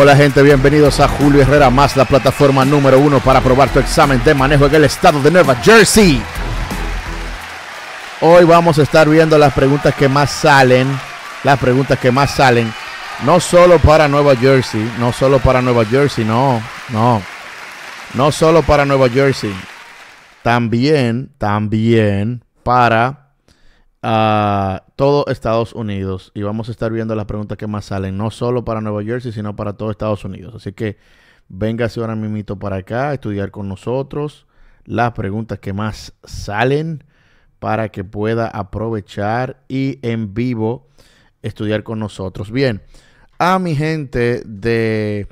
Hola gente, bienvenidos a Julio Herrera Más, la plataforma número uno para aprobar tu examen de manejo en el estado de Nueva Jersey. Hoy vamos a estar viendo las preguntas que más salen, las preguntas que más salen, no solo para Nueva Jersey, no solo para Nueva Jersey, no, no, no solo para Nueva Jersey, también, también para a todo Estados Unidos y vamos a estar viendo las preguntas que más salen, no solo para Nueva Jersey, sino para todo Estados Unidos. Así que véngase ahora mismo para acá a estudiar con nosotros las preguntas que más salen para que pueda aprovechar y en vivo estudiar con nosotros. Bien, a mi gente de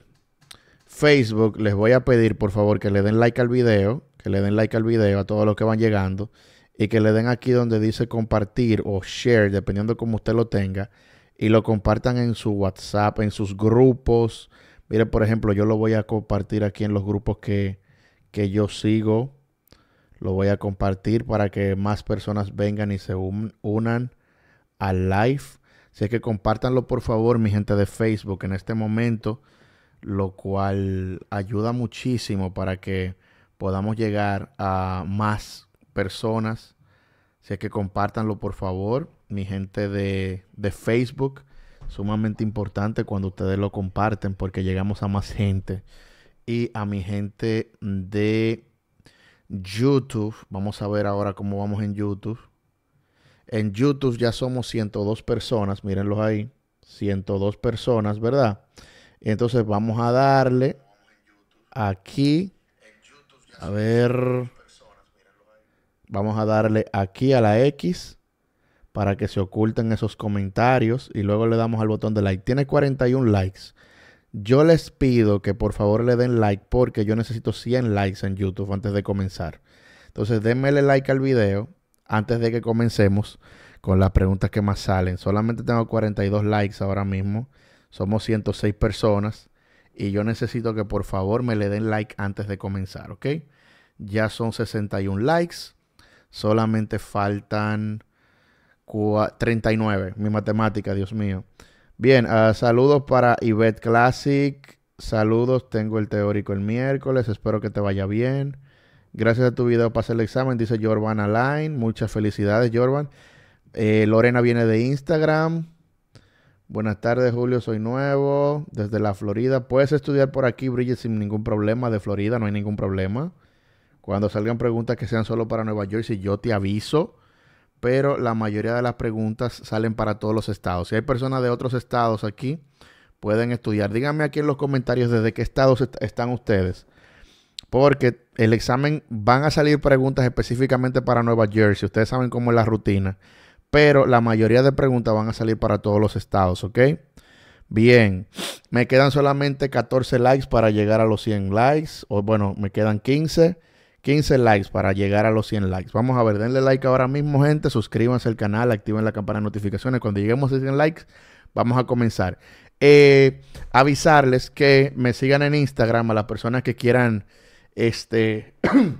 Facebook les voy a pedir por favor que le den like al video, que le den like al video a todos los que van llegando y que le den aquí donde dice compartir o share, dependiendo cómo usted lo tenga, y lo compartan en su WhatsApp, en sus grupos. Mire, por ejemplo, yo lo voy a compartir aquí en los grupos que, yo sigo. Lo voy a compartir para que más personas vengan y se unan al live. Así que compártanlo, por favor, mi gente de Facebook, en este momento, lo cual ayuda muchísimo para que podamos llegar a más personas. si es que compártanlo, por favor. Mi gente de, de Facebook, sumamente importante cuando ustedes lo comparten porque llegamos a más gente. Y a mi gente de YouTube, vamos a ver ahora cómo vamos en YouTube. En YouTube ya somos 102 personas, mírenlos ahí, 102 personas, ¿verdad? Entonces vamos a darle aquí, a ver, Vamos a darle aquí a la X para que se oculten esos comentarios y luego le damos al botón de like. Tiene 41 likes. Yo les pido que por favor le den like porque yo necesito 100 likes en YouTube antes de comenzar. Entonces denmele like al video antes de que comencemos con las preguntas que más salen. Solamente tengo 42 likes ahora mismo. Somos 106 personas y yo necesito que por favor me le den like antes de comenzar, ¿ok? Ya son 61 likes. Solamente faltan 39. Mi matemática, Dios mío. Bien, ah, saludos para Yvette Classic. Saludos, tengo el teórico el miércoles. Espero que te vaya bien. Gracias a tu video hacer el examen, dice Jorvan Alain. Muchas felicidades, Jorvan. Eh, Lorena viene de Instagram. Buenas tardes, Julio. Soy nuevo desde la Florida. Puedes estudiar por aquí, Bridget, sin ningún problema. De Florida no hay ningún problema. Cuando salgan preguntas que sean solo para Nueva Jersey, yo te aviso. Pero la mayoría de las preguntas salen para todos los estados. Si hay personas de otros estados aquí, pueden estudiar. Díganme aquí en los comentarios desde qué estados están ustedes. Porque el examen van a salir preguntas específicamente para Nueva Jersey. Ustedes saben cómo es la rutina. Pero la mayoría de preguntas van a salir para todos los estados, ¿ok? Bien, me quedan solamente 14 likes para llegar a los 100 likes. O bueno, me quedan 15. 15 likes para llegar a los 100 likes. Vamos a ver, denle like ahora mismo, gente. Suscríbanse al canal, activen la campana de notificaciones. Cuando lleguemos a 100 likes, vamos a comenzar. Eh, avisarles que me sigan en Instagram a las personas que quieran este,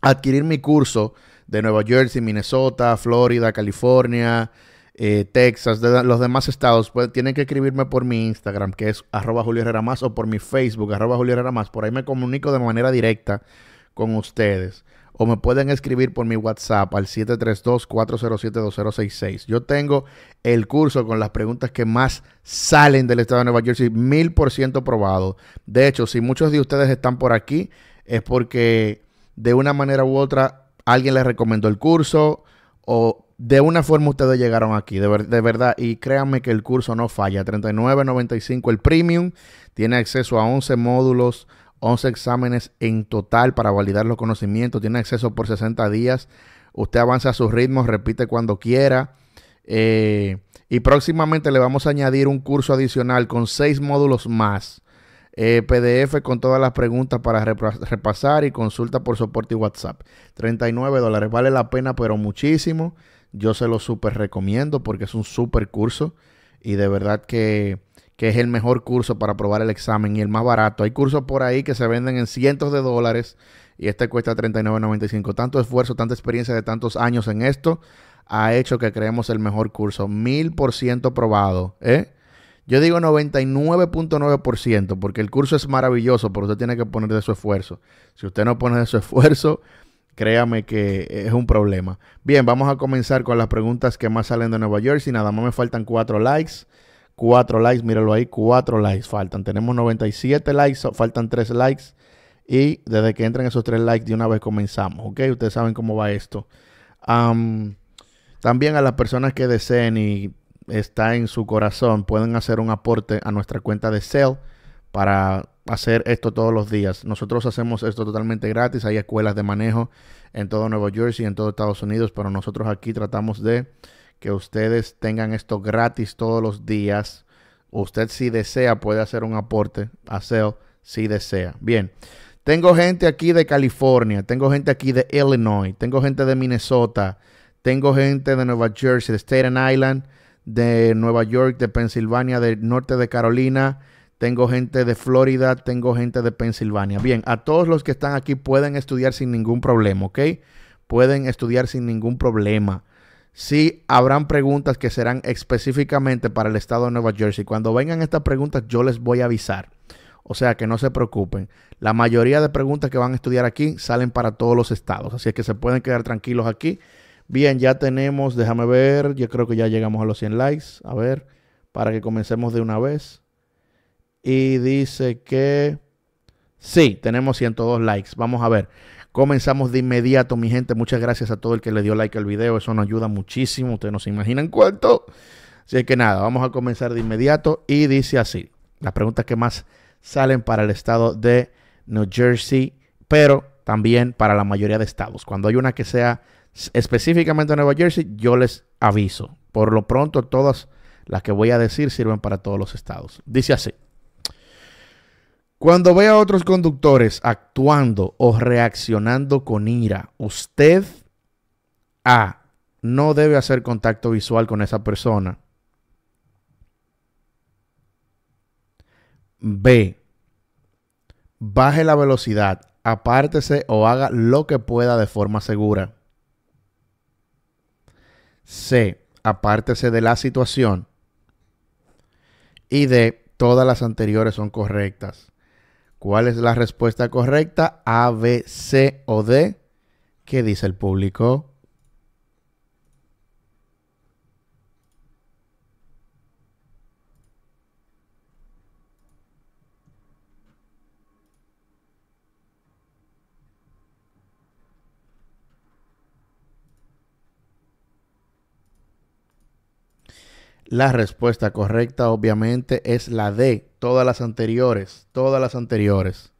adquirir mi curso de Nueva Jersey, Minnesota, Florida, California, eh, Texas, los demás estados, pues, tienen que escribirme por mi Instagram, que es arroba o por mi Facebook, arroba Por ahí me comunico de manera directa con ustedes o me pueden escribir por mi WhatsApp al 732-407-2066. Yo tengo el curso con las preguntas que más salen del estado de Nueva Jersey, mil por ciento probado. De hecho, si muchos de ustedes están por aquí, es porque de una manera u otra alguien les recomendó el curso o de una forma ustedes llegaron aquí, de, de verdad. Y créanme que el curso no falla. 39.95 el premium, tiene acceso a 11 módulos 11 exámenes en total para validar los conocimientos, tiene acceso por 60 días, usted avanza a sus ritmos, repite cuando quiera. Eh, y próximamente le vamos a añadir un curso adicional con seis módulos más. Eh, PDF con todas las preguntas para repasar y consulta por soporte y WhatsApp. 39 dólares. Vale la pena, pero muchísimo. Yo se lo súper recomiendo porque es un súper curso. Y de verdad que que es el mejor curso para aprobar el examen y el más barato. Hay cursos por ahí que se venden en cientos de dólares y este cuesta 39.95. Tanto esfuerzo, tanta experiencia de tantos años en esto ha hecho que creemos el mejor curso. Mil por ciento probado. ¿eh? Yo digo 99.9% porque el curso es maravilloso, pero usted tiene que poner de su esfuerzo. Si usted no pone de su esfuerzo, créame que es un problema. Bien, vamos a comenzar con las preguntas que más salen de Nueva York. Si Nada más me faltan cuatro likes. 4 likes, míralo ahí, cuatro likes faltan. Tenemos 97 likes, faltan tres likes. Y desde que entren esos tres likes, de una vez comenzamos, ¿ok? Ustedes saben cómo va esto. también a las personas que deseen y está en su corazón, pueden hacer un aporte a nuestra cuenta de Cell para hacer esto todos los días. Nosotros hacemos esto totalmente gratis. Hay escuelas de manejo en todo Nueva Jersey, en todo Estados Unidos, pero nosotros aquí tratamos de que ustedes tengan esto gratis todos los días. Usted si desea puede hacer un aporte a si desea. Bien, tengo gente aquí de California, tengo gente aquí de Illinois, tengo gente de Minnesota, tengo gente de Nueva Jersey, de Staten Island, de Nueva York, de Pensilvania, del norte de Carolina, tengo gente de Florida, tengo gente de Pensilvania. Bien, a todos los que están aquí pueden estudiar sin ningún problema, ¿ok? Pueden estudiar sin ningún problema. Si habrán preguntas que serán específicamente para el estado de Nueva Jersey. Cuando vengan estas preguntas, yo les voy a avisar. O sea que no se preocupen. La mayoría de preguntas que van a estudiar aquí salen para todos los estados. Así es que se pueden quedar tranquilos aquí. Bien, ya tenemos, déjame ver, yo creo que ya llegamos a los 100 likes. A ver, para que comencemos de una vez. Y dice que sí, tenemos 102 likes. Vamos a ver. Comenzamos de inmediato, mi gente. Muchas gracias a todo el que le dio like al video. Eso nos ayuda muchísimo. Ustedes no se imaginan cuánto. Así que nada, vamos a comenzar de inmediato. Y dice así: las preguntas que más salen para el estado de New Jersey, pero también para la mayoría de estados. Cuando hay una que sea específicamente Nueva Jersey, yo les aviso. Por lo pronto, todas las que voy a decir sirven para todos los estados. Dice así. Cuando vea a otros conductores actuando o reaccionando con ira, usted A. No debe hacer contacto visual con esa persona. B. Baje la velocidad, apártese o haga lo que pueda de forma segura. C. Apártese de la situación. Y D. Todas las anteriores son correctas. ¿Cuál es la respuesta correcta? A, B, C o D. ¿Qué dice el público? La respuesta correcta obviamente es la D, todas las anteriores, todas las anteriores,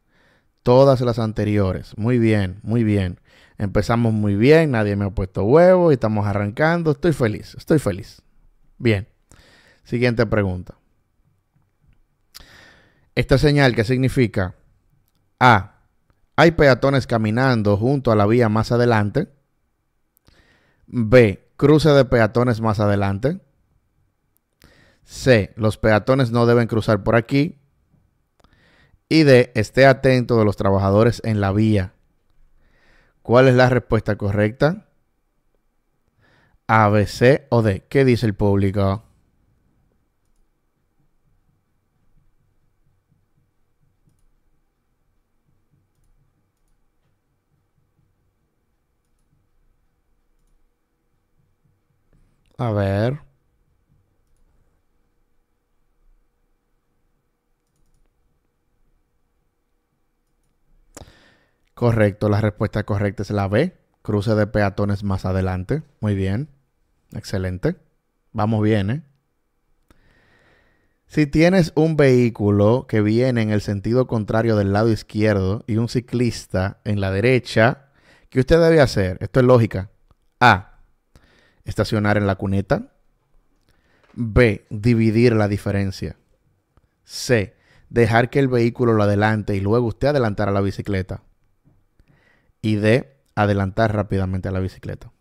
todas las anteriores. Muy bien, muy bien. Empezamos muy bien, nadie me ha puesto huevo y estamos arrancando. Estoy feliz, estoy feliz. Bien. Siguiente pregunta. Esta señal que significa A. Hay peatones caminando junto a la vía más adelante. B. Cruce de peatones más adelante. C. Los peatones no deben cruzar por aquí. Y D. Esté atento de los trabajadores en la vía. ¿Cuál es la respuesta correcta? A, B, C o D. ¿Qué dice el público? A ver. Correcto, la respuesta correcta es la B. Cruce de peatones más adelante. Muy bien. Excelente. Vamos bien, ¿eh? Si tienes un vehículo que viene en el sentido contrario del lado izquierdo y un ciclista en la derecha, ¿qué usted debe hacer? Esto es lógica. A. Estacionar en la cuneta. B. Dividir la diferencia. C. Dejar que el vehículo lo adelante y luego usted adelantará la bicicleta y de adelantar rápidamente a la bicicleta.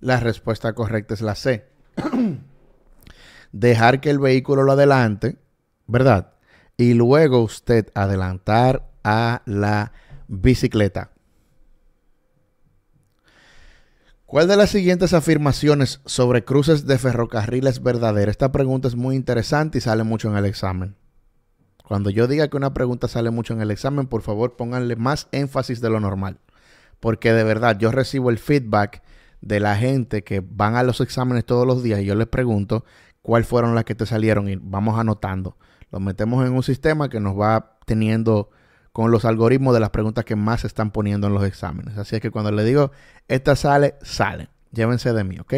La respuesta correcta es la C. Dejar que el vehículo lo adelante, ¿verdad? y luego usted adelantar a la bicicleta. ¿Cuál de las siguientes afirmaciones sobre cruces de ferrocarril es verdadera? Esta pregunta es muy interesante y sale mucho en el examen. Cuando yo diga que una pregunta sale mucho en el examen, por favor pónganle más énfasis de lo normal. Porque de verdad yo recibo el feedback de la gente que van a los exámenes todos los días y yo les pregunto cuáles fueron las que te salieron y vamos anotando metemos en un sistema que nos va teniendo con los algoritmos de las preguntas que más se están poniendo en los exámenes. Así es que cuando le digo, esta sale, sale. Llévense de mí, ¿ok?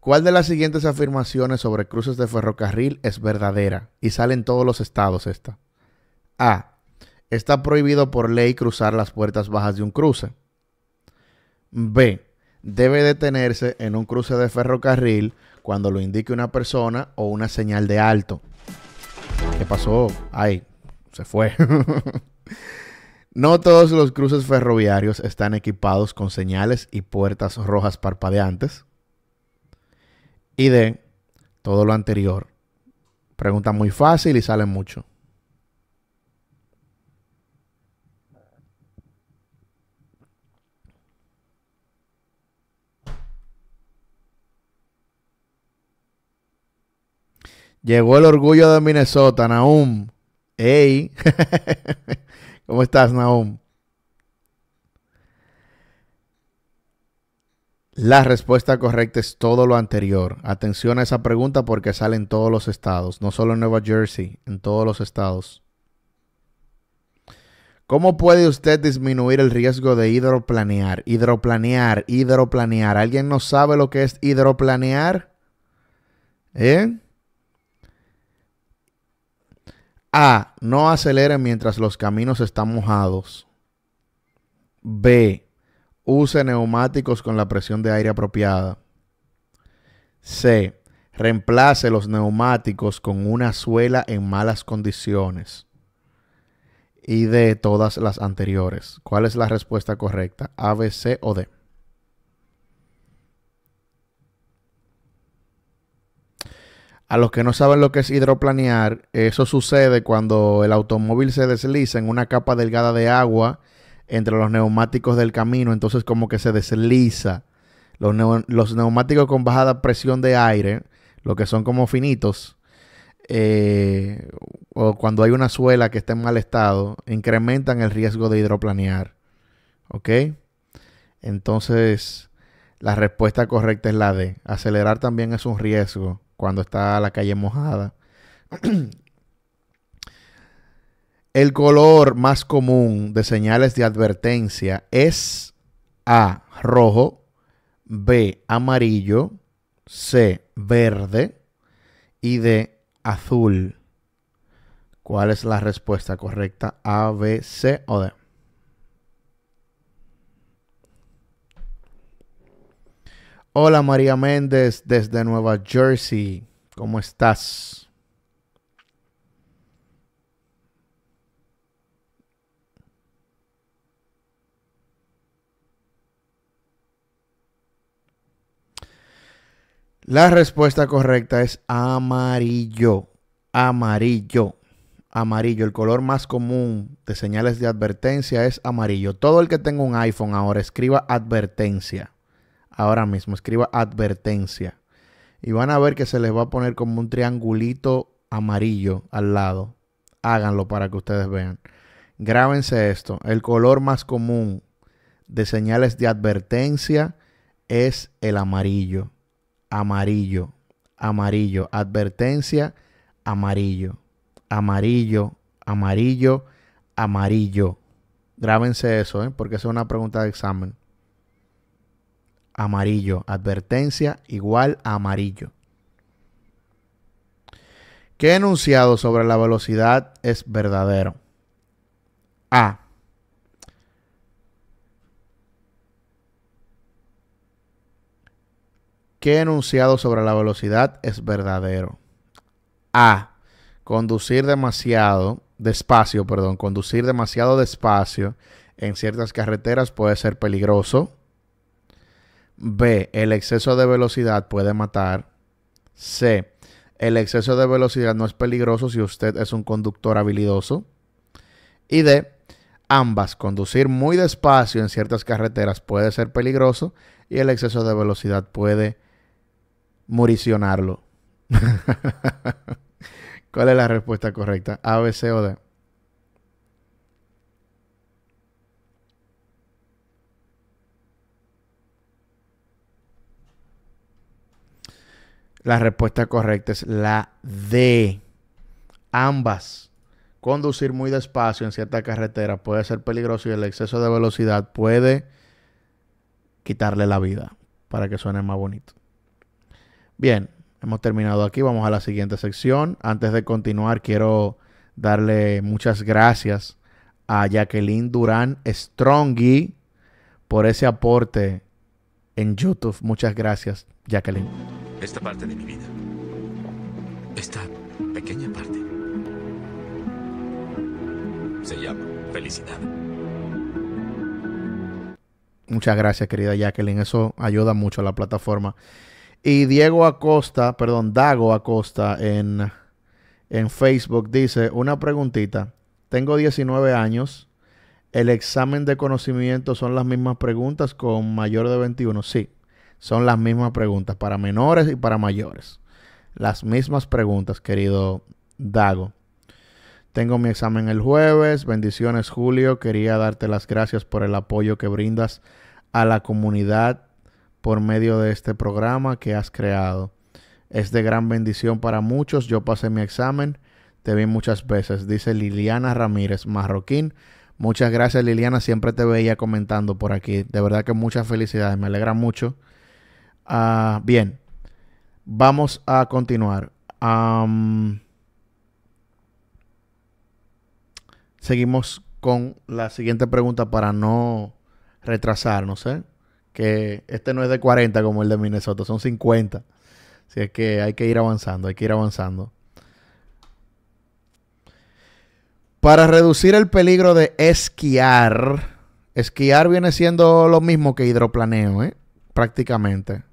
¿Cuál de las siguientes afirmaciones sobre cruces de ferrocarril es verdadera? Y sale en todos los estados esta. A. Está prohibido por ley cruzar las puertas bajas de un cruce. B. Debe detenerse en un cruce de ferrocarril cuando lo indique una persona o una señal de alto pasó? Ay, se fue. no todos los cruces ferroviarios están equipados con señales y puertas rojas parpadeantes. Y de todo lo anterior. Pregunta muy fácil y sale mucho. Llegó el orgullo de Minnesota, Naum. Hey. ¿Cómo estás, Naum? La respuesta correcta es todo lo anterior. Atención a esa pregunta porque sale en todos los estados, no solo en Nueva Jersey, en todos los estados. ¿Cómo puede usted disminuir el riesgo de hidroplanear? Hidroplanear, hidroplanear. ¿Alguien no sabe lo que es hidroplanear? ¿Eh? A. No acelere mientras los caminos están mojados. B. Use neumáticos con la presión de aire apropiada. C. Reemplace los neumáticos con una suela en malas condiciones. Y D. Todas las anteriores. ¿Cuál es la respuesta correcta? A, B, C o D. A los que no saben lo que es hidroplanear, eso sucede cuando el automóvil se desliza en una capa delgada de agua entre los neumáticos del camino, entonces como que se desliza. Los, neumáticos con bajada presión de aire, lo que son como finitos, eh, o cuando hay una suela que está en mal estado, incrementan el riesgo de hidroplanear. ¿Ok? Entonces, la respuesta correcta es la de Acelerar también es un riesgo cuando está la calle mojada. El color más común de señales de advertencia es A, rojo, B, amarillo, C, verde y D, azul. ¿Cuál es la respuesta correcta? A, B, C o D. Hola María Méndez desde Nueva Jersey. ¿Cómo estás? La respuesta correcta es amarillo, amarillo, amarillo. El color más común de señales de advertencia es amarillo. Todo el que tenga un iPhone ahora escriba advertencia ahora mismo. Escriba advertencia. Y van a ver que se les va a poner como un triangulito amarillo al lado. Háganlo para que ustedes vean. Grábense esto. El color más común de señales de advertencia es el amarillo. Amarillo. Amarillo. Advertencia. Amarillo. Amarillo. Amarillo. Amarillo. Grábense eso, ¿eh? porque es una pregunta de examen amarillo. Advertencia igual a amarillo. ¿Qué enunciado sobre la velocidad es verdadero? A. ¿Qué enunciado sobre la velocidad es verdadero? A. Conducir demasiado, despacio, perdón, conducir demasiado despacio en ciertas carreteras puede ser peligroso. B. El exceso de velocidad puede matar. C. El exceso de velocidad no es peligroso si usted es un conductor habilidoso. Y D. Ambas. Conducir muy despacio en ciertas carreteras puede ser peligroso y el exceso de velocidad puede muricionarlo. ¿Cuál es la respuesta correcta? A, B, C o D. La respuesta correcta es la D. Ambas. Conducir muy despacio en cierta carretera puede ser peligroso y el exceso de velocidad puede quitarle la vida para que suene más bonito. Bien, hemos terminado aquí. Vamos a la siguiente sección. Antes de continuar, quiero darle muchas gracias a Jacqueline Durán Strongy por ese aporte en YouTube. Muchas gracias, Jacqueline esta parte de mi vida. Esta pequeña parte. Se llama felicidad. Muchas gracias, querida Jacqueline. Eso ayuda mucho a la plataforma. Y Diego Acosta, perdón, Dago Acosta en, en Facebook dice, una preguntita. Tengo 19 años. ¿El examen de conocimiento son las mismas preguntas con mayor de 21? Sí, son las mismas preguntas para menores y para mayores. Las mismas preguntas, querido Dago. Tengo mi examen el jueves. Bendiciones, Julio. Quería darte las gracias por el apoyo que brindas a la comunidad por medio de este programa que has creado. Es de gran bendición para muchos. Yo pasé mi examen. Te vi muchas veces, dice Liliana Ramírez Marroquín. Muchas gracias Liliana, siempre te veía comentando por aquí. De verdad que muchas felicidades, me alegra mucho Ah, bien, vamos a continuar. seguimos con la siguiente pregunta para no retrasarnos, ¿eh? que este no es de 40 como el de Minnesota, son 50. Así es que hay que ir avanzando, hay que ir avanzando. Para reducir el peligro de esquiar, esquiar viene siendo lo mismo que hidroplaneo, ¿eh? prácticamente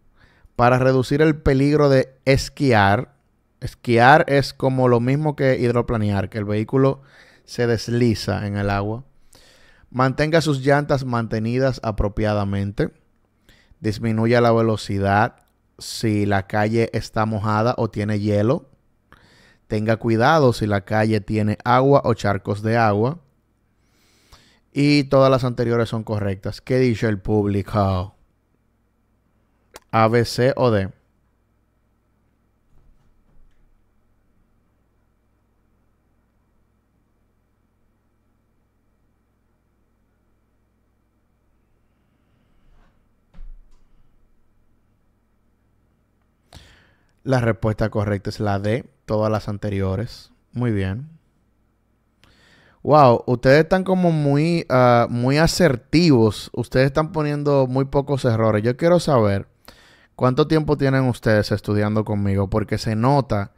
para reducir el peligro de esquiar. Esquiar es como lo mismo que hidroplanear, que el vehículo se desliza en el agua. Mantenga sus llantas mantenidas apropiadamente. Disminuya la velocidad si la calle está mojada o tiene hielo. Tenga cuidado si la calle tiene agua o charcos de agua. Y todas las anteriores son correctas. ¿Qué dice el público? A, B, C o D. La respuesta correcta es la D, todas las anteriores. Muy bien. Wow, ustedes están como muy, ah, muy asertivos. Ustedes están poniendo muy pocos errores. Yo quiero saber ¿Cuánto tiempo tienen ustedes estudiando conmigo? Porque se nota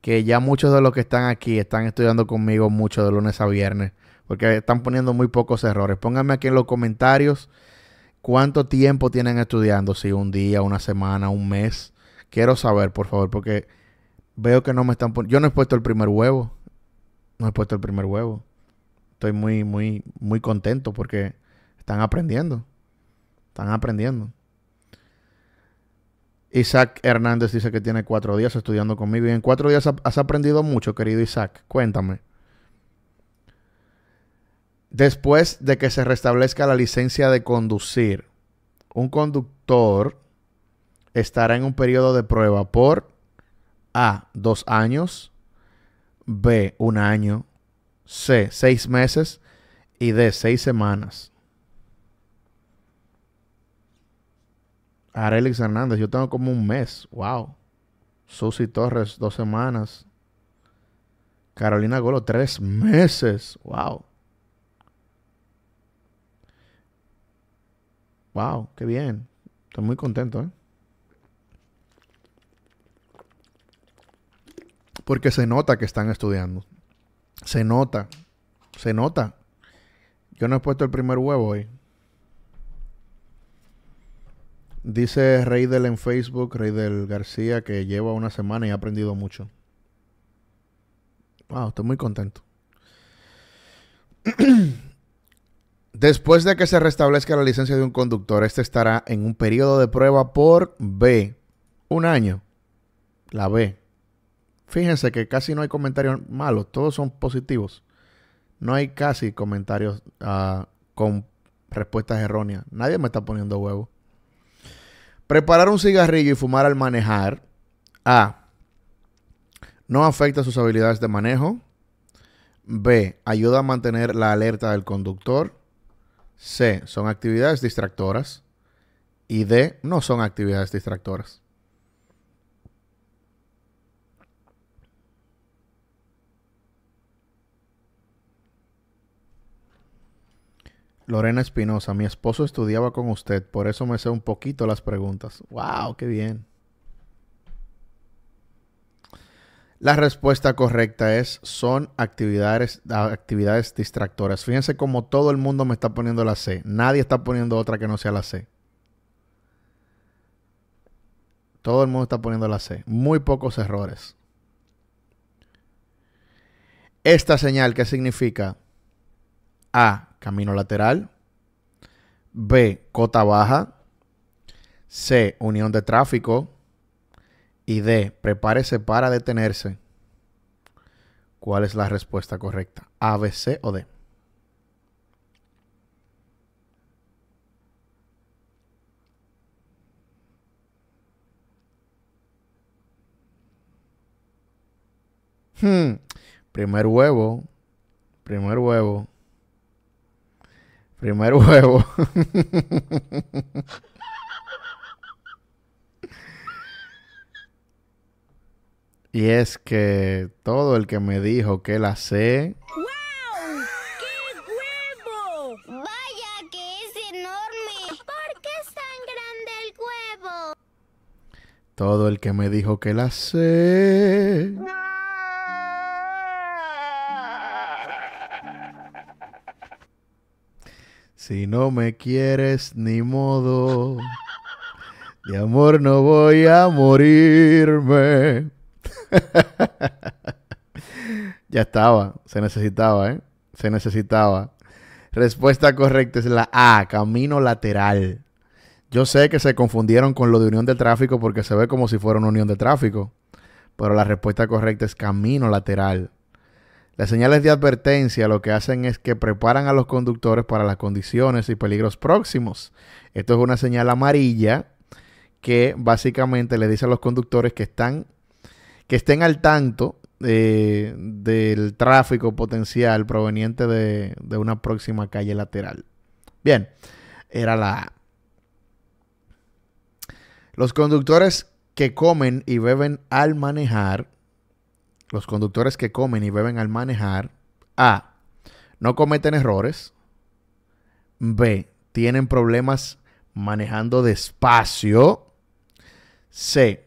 que ya muchos de los que están aquí están estudiando conmigo mucho de lunes a viernes, porque están poniendo muy pocos errores. Pónganme aquí en los comentarios cuánto tiempo tienen estudiando, si un día, una semana, un mes. Quiero saber, por favor, porque veo que no me están poniendo... Yo no he puesto el primer huevo. No he puesto el primer huevo. Estoy muy, muy, muy contento porque están aprendiendo. Están aprendiendo. Isaac Hernández dice que tiene cuatro días estudiando conmigo y en cuatro días has aprendido mucho, querido Isaac. Cuéntame. Después de que se restablezca la licencia de conducir, un conductor estará en un periodo de prueba por A, dos años, B, un año, C, seis meses y D, seis semanas. Arelix Hernández, yo tengo como un mes. Wow. Susi Torres, dos semanas. Carolina Golo, tres meses. Wow. Wow, qué bien. Estoy muy contento, ¿eh? Porque se nota que están estudiando. Se nota. Se nota. Yo no he puesto el primer huevo hoy. Dice Reidel en Facebook, Reidel García, que lleva una semana y ha aprendido mucho. Wow, estoy muy contento. Después de que se restablezca la licencia de un conductor, este estará en un periodo de prueba por B, un año. La B. Fíjense que casi no hay comentarios malos, todos son positivos. No hay casi comentarios ah, con respuestas erróneas. Nadie me está poniendo huevo. Preparar un cigarrillo y fumar al manejar. A. No afecta sus habilidades de manejo. B. Ayuda a mantener la alerta del conductor. C. Son actividades distractoras. Y D. No son actividades distractoras. Lorena Espinosa, mi esposo estudiaba con usted, por eso me sé un poquito las preguntas. ¡Wow! ¡Qué bien! La respuesta correcta es, son actividades, actividades distractoras. Fíjense cómo todo el mundo me está poniendo la C. Nadie está poniendo otra que no sea la C. Todo el mundo está poniendo la C. Muy pocos errores. Esta señal, ¿qué significa? A. Camino lateral. B. Cota baja. C. Unión de tráfico. Y D. Prepárese para detenerse. ¿Cuál es la respuesta correcta? A, B, C o D. Hmm. Primer huevo. Primer huevo. Primer huevo. y es que todo el que me dijo que la sé. ¡Wow! ¡Qué huevo! ¡Vaya que es enorme! ¿Por qué es tan grande el huevo? Todo el que me dijo que la sé. Si no me quieres, ni modo. De amor no voy a morirme. ya estaba, se necesitaba, ¿eh? Se necesitaba. Respuesta correcta es la A, camino lateral. Yo sé que se confundieron con lo de unión de tráfico porque se ve como si fuera una unión de tráfico, pero la respuesta correcta es camino lateral. Las señales de advertencia lo que hacen es que preparan a los conductores para las condiciones y peligros próximos. Esto es una señal amarilla que básicamente le dice a los conductores que están que estén al tanto eh, del tráfico potencial proveniente de, de, una próxima calle lateral. Bien, era la A. Los conductores que comen y beben al manejar los conductores que comen y beben al manejar, A, no cometen errores, B, tienen problemas manejando despacio, C,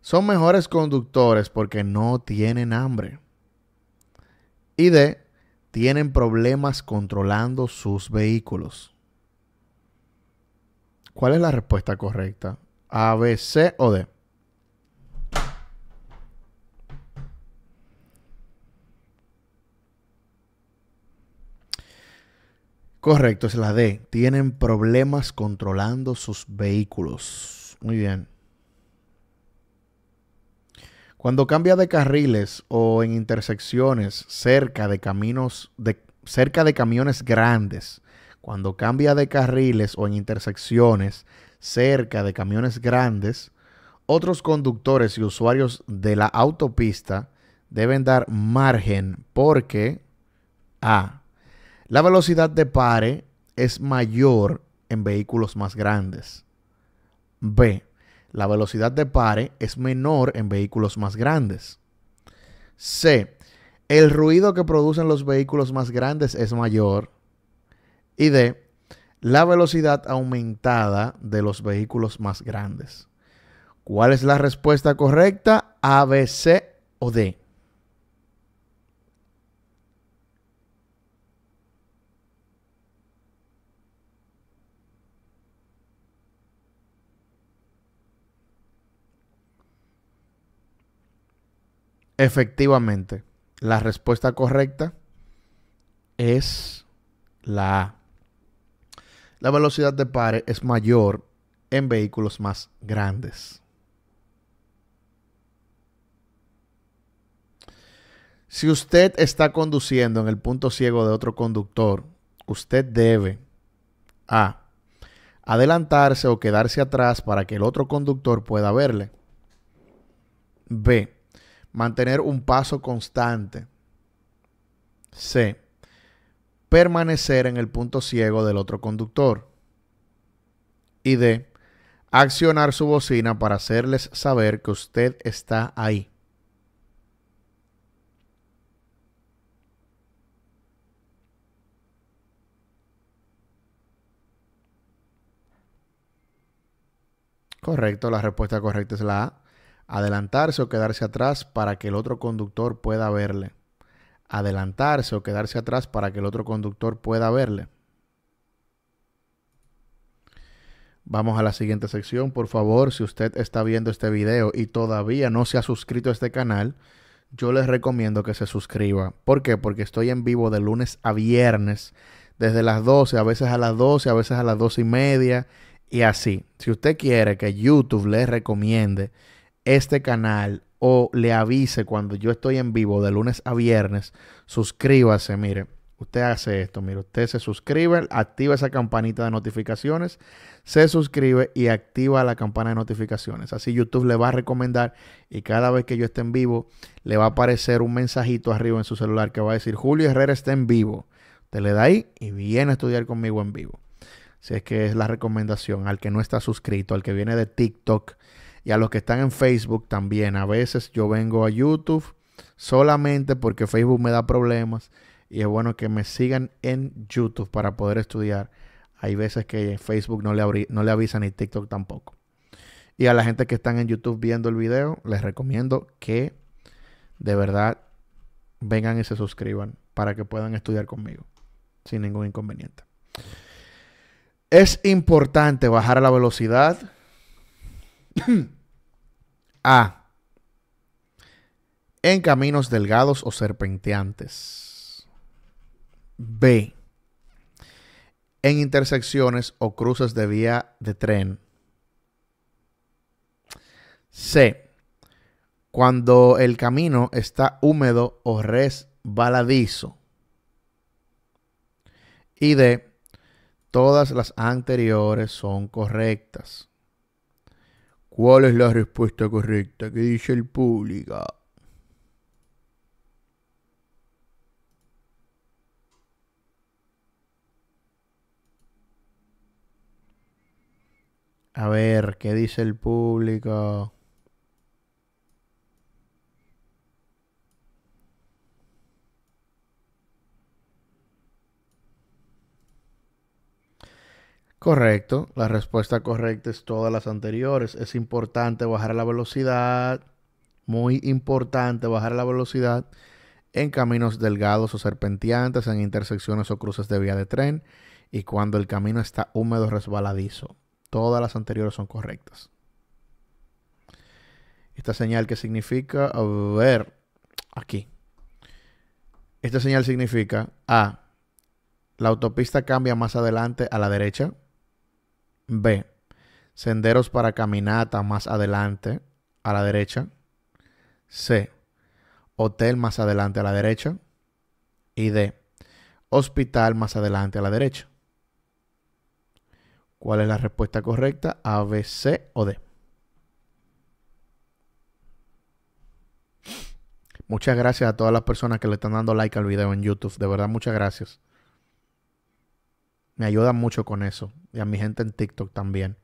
son mejores conductores porque no tienen hambre. Y D, tienen problemas controlando sus vehículos. ¿Cuál es la respuesta correcta? A, B, C o D. Correcto, es la D. Tienen problemas controlando sus vehículos. Muy bien. Cuando cambia de carriles o en intersecciones cerca de caminos de, cerca de camiones grandes, cuando cambia de carriles o en intersecciones cerca de camiones grandes, otros conductores y usuarios de la autopista deben dar margen porque A. La velocidad de pare es mayor en vehículos más grandes. B. La velocidad de pare es menor en vehículos más grandes. C. El ruido que producen los vehículos más grandes es mayor. Y D. La velocidad aumentada de los vehículos más grandes. ¿Cuál es la respuesta correcta? A, B, C o D. Efectivamente, la respuesta correcta es la A. La velocidad de pare es mayor en vehículos más grandes. Si usted está conduciendo en el punto ciego de otro conductor, usted debe A. Adelantarse o quedarse atrás para que el otro conductor pueda verle. B Mantener un paso constante. C. Permanecer en el punto ciego del otro conductor. Y D. Accionar su bocina para hacerles saber que usted está ahí. Correcto, la respuesta correcta es la A. Adelantarse o quedarse atrás para que el otro conductor pueda verle. Adelantarse o quedarse atrás para que el otro conductor pueda verle. Vamos a la siguiente sección. Por favor, si usted está viendo este video y todavía no se ha suscrito a este canal, yo les recomiendo que se suscriba. ¿Por qué? Porque estoy en vivo de lunes a viernes, desde las 12, a veces a las 12, a veces a las 12 y media, y así. Si usted quiere que YouTube les recomiende este canal o le avise cuando yo estoy en vivo de lunes a viernes, suscríbase, mire. Usted hace esto, mire, usted se suscribe, activa esa campanita de notificaciones, se suscribe y activa la campana de notificaciones. Así YouTube le va a recomendar y cada vez que yo esté en vivo le va a aparecer un mensajito arriba en su celular que va a decir Julio Herrera está en vivo. te le da ahí y viene a estudiar conmigo en vivo. Si es que es la recomendación al que no está suscrito, al que viene de TikTok, y a los que están en Facebook también. A veces yo vengo a YouTube solamente porque Facebook me da problemas y es bueno que me sigan en YouTube para poder estudiar. Hay veces que Facebook no le, no le avisa ni TikTok tampoco. Y a la gente que están en YouTube viendo el video, les recomiendo que de verdad vengan y se suscriban para que puedan estudiar conmigo sin ningún inconveniente. Es importante bajar la velocidad A. En caminos delgados o serpenteantes. B. En intersecciones o cruces de vía de tren. C. Cuando el camino está húmedo o resbaladizo. Y D. Todas las anteriores son correctas. ¿Cuál es la respuesta correcta que dice el público? A ver, ¿qué dice el público? Correcto, la respuesta correcta es todas las anteriores. Es importante bajar la velocidad, muy importante bajar la velocidad en caminos delgados o serpenteantes, en intersecciones o cruces de vía de tren y cuando el camino está húmedo o resbaladizo. Todas las anteriores son correctas. Esta señal que significa, a ver, aquí. Esta señal significa A. La autopista cambia más adelante a la derecha. B. Senderos para caminata más adelante a la derecha. C. Hotel más adelante a la derecha. Y D. Hospital más adelante a la derecha. ¿Cuál es la respuesta correcta? A, B, C o D. Muchas gracias a todas las personas que le están dando like al video en YouTube. De verdad, muchas gracias. Me ayuda mucho con eso. Y a mi gente en TikTok también.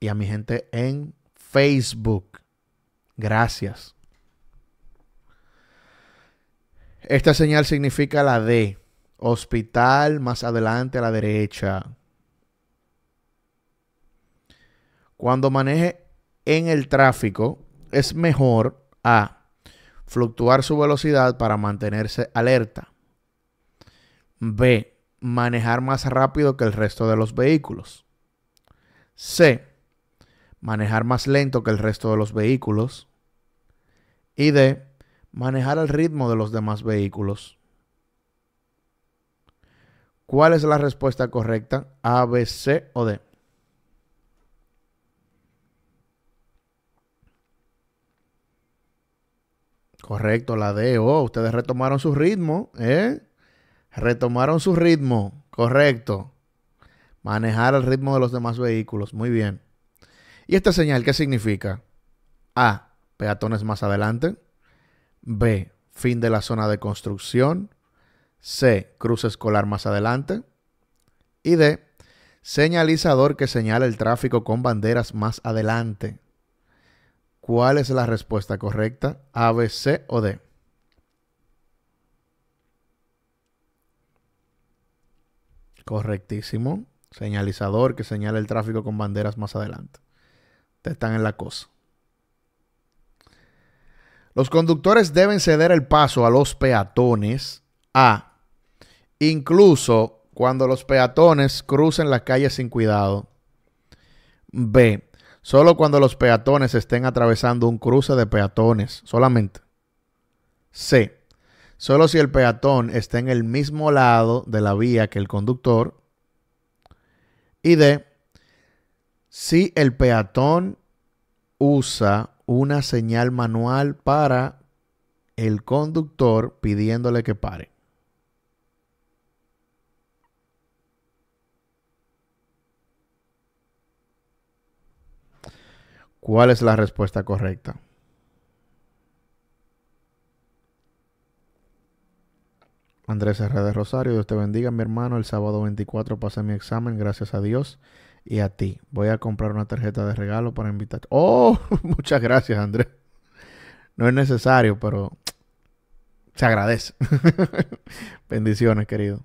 Y a mi gente en Facebook. Gracias. Esta señal significa la D. Hospital más adelante a la derecha. Cuando maneje en el tráfico, es mejor A. Fluctuar su velocidad para mantenerse alerta. B manejar más rápido que el resto de los vehículos. C, manejar más lento que el resto de los vehículos. Y D, manejar al ritmo de los demás vehículos. ¿Cuál es la respuesta correcta? A, B, C o D. Correcto, la D. Oh, ustedes retomaron su ritmo, ¿eh? Retomaron su ritmo, correcto. Manejar el ritmo de los demás vehículos, muy bien. ¿Y esta señal qué significa? A. Peatones más adelante. B. Fin de la zona de construcción. C. Cruce escolar más adelante. Y D. Señalizador que señala el tráfico con banderas más adelante. ¿Cuál es la respuesta correcta? A, B, C o D? Correctísimo. Señalizador que señala el tráfico con banderas más adelante. Te están en la cosa. Los conductores deben ceder el paso a los peatones a incluso cuando los peatones crucen la calle sin cuidado. B. Solo cuando los peatones estén atravesando un cruce de peatones, solamente. C. Solo si el peatón está en el mismo lado de la vía que el conductor. Y D, si el peatón usa una señal manual para el conductor pidiéndole que pare. ¿Cuál es la respuesta correcta? Andrés Herrera Rosario, Dios te bendiga, mi hermano. El sábado 24 pasé mi examen, gracias a Dios y a ti. Voy a comprar una tarjeta de regalo para invitar... Oh, muchas gracias, Andrés. No es necesario, pero se agradece. Bendiciones, querido.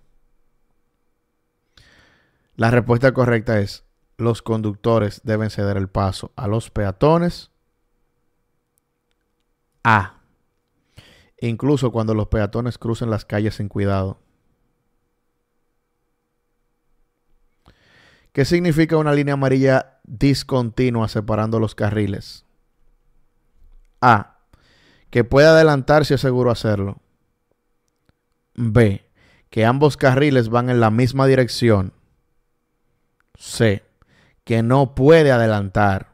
La respuesta correcta es, los conductores deben ceder el paso a los peatones. A incluso cuando los peatones crucen las calles sin cuidado. ¿Qué significa una línea amarilla discontinua separando los carriles? A. Que puede adelantar si es seguro hacerlo. B. Que ambos carriles van en la misma dirección. C. Que no puede adelantar.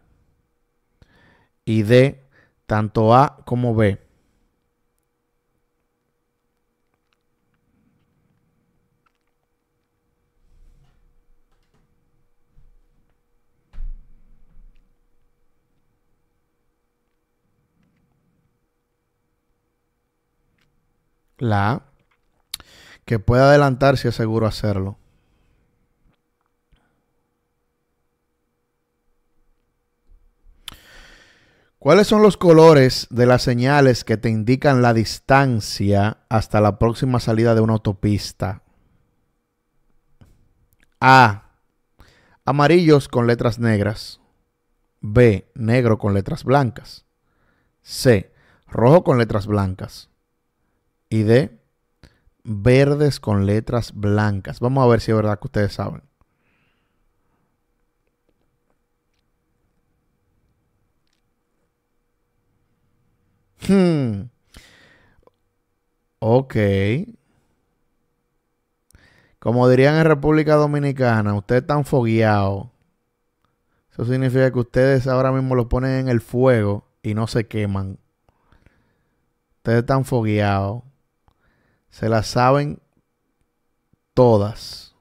Y D. Tanto A como B La Que pueda adelantar si es seguro hacerlo. ¿Cuáles son los colores de las señales que te indican la distancia hasta la próxima salida de una autopista? A. Amarillos con letras negras. B. Negro con letras blancas. C. Rojo con letras blancas y de verdes con letras blancas. Vamos a ver si es verdad que ustedes saben. Hmm. Ok. Como dirían en República Dominicana, ustedes están fogueados. Eso significa que ustedes ahora mismo los ponen en el fuego y no se queman. Ustedes están fogueados se las saben todas.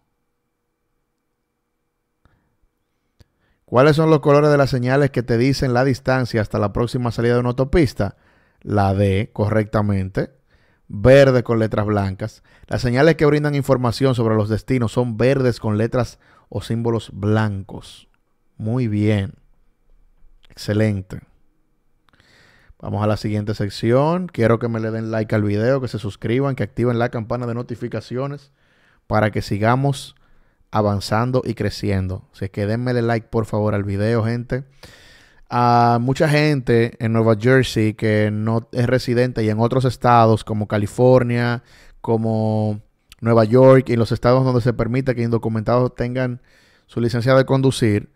¿Cuáles son los colores de las señales que te dicen la distancia hasta la próxima salida de una autopista? La D, correctamente. Verde con letras blancas. Las señales que brindan información sobre los destinos son verdes con letras o símbolos blancos. Muy bien. Excelente. Vamos a la siguiente sección. Quiero que me le den like al video, que se suscriban, que activen la campana de notificaciones para que sigamos avanzando y creciendo. Así que denmele like por favor al video, gente. A mucha gente en Nueva Jersey que no es residente y en otros estados como California, como Nueva York y los estados donde se permite que indocumentados tengan su licencia de conducir,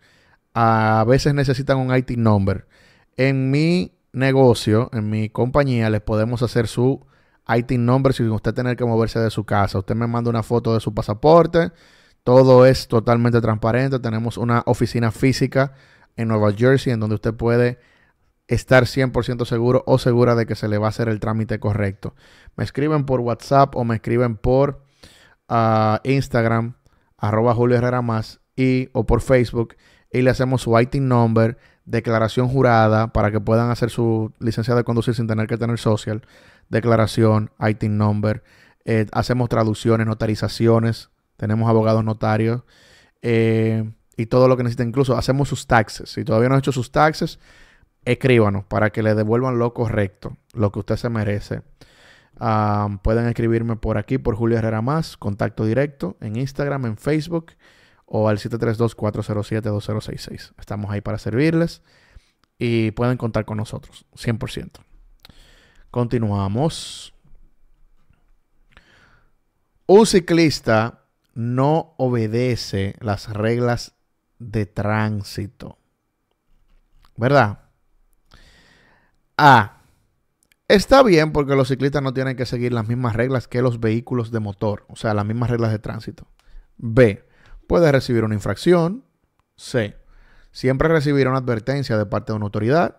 a veces necesitan un IT number. En mi negocio, en mi compañía, les podemos hacer su ITIN number sin usted tener que moverse de su casa. Usted me manda una foto de su pasaporte. Todo es totalmente transparente. Tenemos una oficina física en Nueva Jersey en donde usted puede estar 100% seguro o segura de que se le va a hacer el trámite correcto. Me escriben por WhatsApp o me escriben por ah, Instagram, arroba Julio Herrera más, y, o por Facebook y le hacemos su IT number declaración jurada para que puedan hacer su licencia de conducir sin tener que tener social, declaración, ITIN number, eh, hacemos traducciones, notarizaciones, tenemos abogados notarios eh, y todo lo que necesita Incluso hacemos sus taxes. Si todavía no ha hecho sus taxes, escríbanos para que le devuelvan lo correcto, lo que usted se merece. Ah, pueden escribirme por aquí, por Julio Herrera Más, contacto directo en Instagram, en Facebook o al 732-407-2066. Estamos ahí para servirles y pueden contar con nosotros, 100%. Continuamos. Un ciclista no obedece las reglas de tránsito. ¿Verdad? A. Está bien porque los ciclistas no tienen que seguir las mismas reglas que los vehículos de motor, o sea, las mismas reglas de tránsito. B puede recibir una infracción. C. Siempre recibirá una advertencia de parte de una autoridad.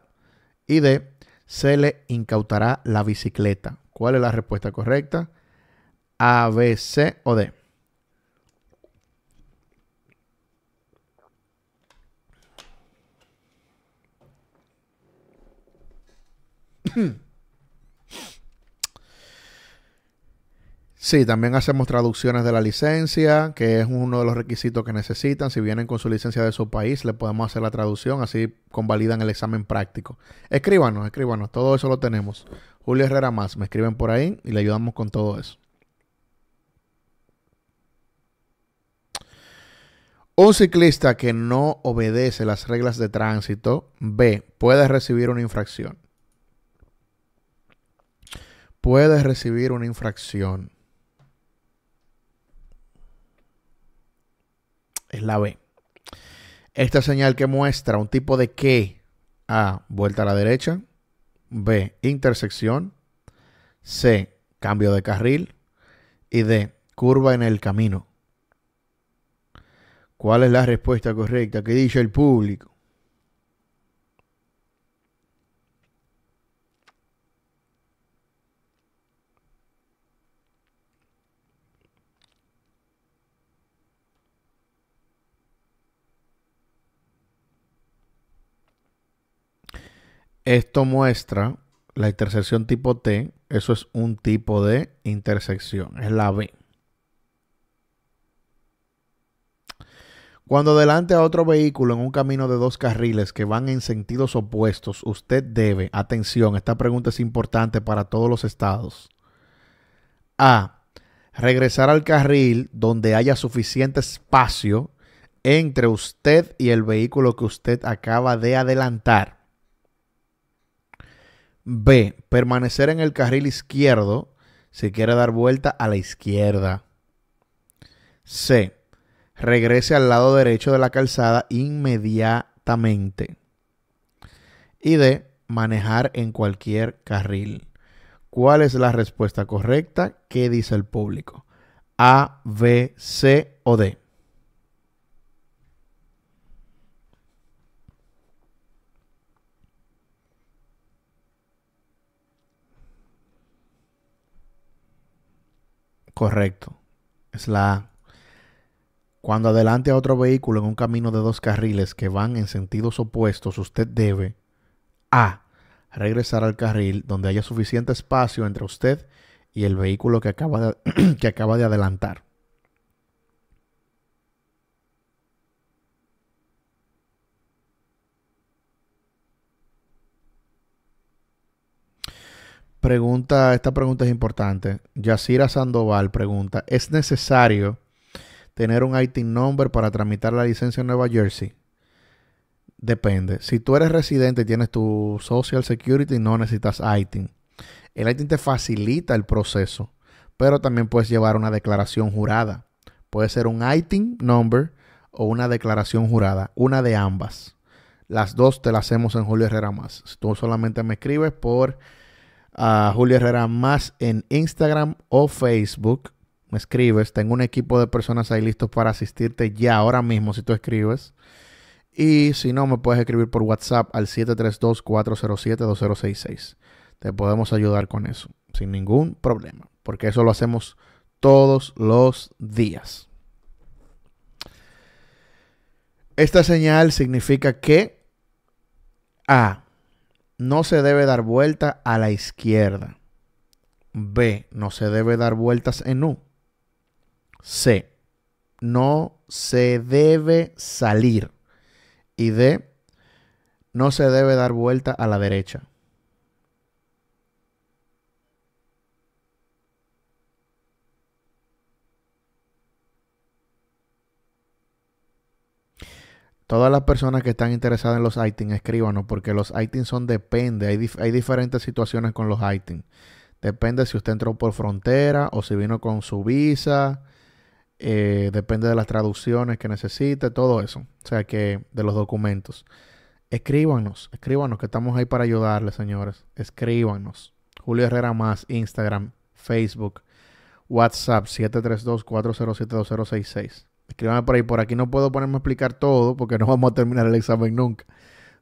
Y D. Se le incautará la bicicleta. ¿Cuál es la respuesta correcta? A, B, C o D. Sí, también hacemos traducciones de la licencia, que es uno de los requisitos que necesitan. Si vienen con su licencia de su país, le podemos hacer la traducción, así convalidan el examen práctico. Escríbanos, escríbanos, todo eso lo tenemos. Julio Herrera más, me escriben por ahí y le ayudamos con todo eso. Un ciclista que no obedece las reglas de tránsito, B, puede recibir una infracción. Puede recibir una infracción. es la B. Esta señal que muestra un tipo de que A, vuelta a la derecha, B, intersección, C, cambio de carril y D, curva en el camino. ¿Cuál es la respuesta correcta? ¿Qué dice el público? Esto muestra la intersección tipo T. Eso es un tipo de intersección. Es la B. Cuando adelante a otro vehículo en un camino de dos carriles que van en sentidos opuestos, usted debe, atención, esta pregunta es importante para todos los estados. A. Regresar al carril donde haya suficiente espacio entre usted y el vehículo que usted acaba de adelantar. B. Permanecer en el carril izquierdo si quiere dar vuelta a la izquierda. C. Regrese al lado derecho de la calzada inmediatamente. Y D. Manejar en cualquier carril. ¿Cuál es la respuesta correcta? ¿Qué dice el público? A, B, C o D. Correcto. Es la A. Cuando adelante a otro vehículo en un camino de dos carriles que van en sentidos opuestos, usted debe A. Regresar al carril donde haya suficiente espacio entre usted y el vehículo que acaba de, que acaba de adelantar. Pregunta, esta pregunta es importante. Yacira Sandoval pregunta, ¿es necesario tener un ITIN number para tramitar la licencia en Nueva Jersey? Depende. Si tú eres residente y tienes tu Social Security, no necesitas ITIN. El ITIN te facilita el proceso, pero también puedes llevar una declaración jurada. Puede ser un ITIN number o una declaración jurada, una de ambas. Las dos te las hacemos en Julio Herrera Más. Si tú solamente me escribes por a Julio Herrera más en Instagram o Facebook. Me escribes, tengo un equipo de personas ahí listos para asistirte ya ahora mismo si tú escribes. Y si no, me puedes escribir por WhatsApp al 732-407-2066. Te podemos ayudar con eso, sin ningún problema, porque eso lo hacemos todos los días. Esta señal significa que A. No se debe dar vuelta a la izquierda. B. No se debe dar vueltas en U. C. No se debe salir. Y D. No se debe dar vuelta a la derecha. Todas las personas que están interesadas en los ITIN, escríbanos, porque los ITIN son depende. Hay, hay diferentes situaciones con los ITIN. Depende si usted entró por frontera o si vino con su visa. Eh, depende de las traducciones que necesite, todo eso. O sea que de los documentos. Escríbanos, escríbanos, que estamos ahí para ayudarle, señores. Escríbanos. Julio Herrera más, Instagram, Facebook, WhatsApp 732 407 2066. Escríbanme por ahí. Por aquí no puedo ponerme a explicar todo porque no vamos a terminar el examen nunca.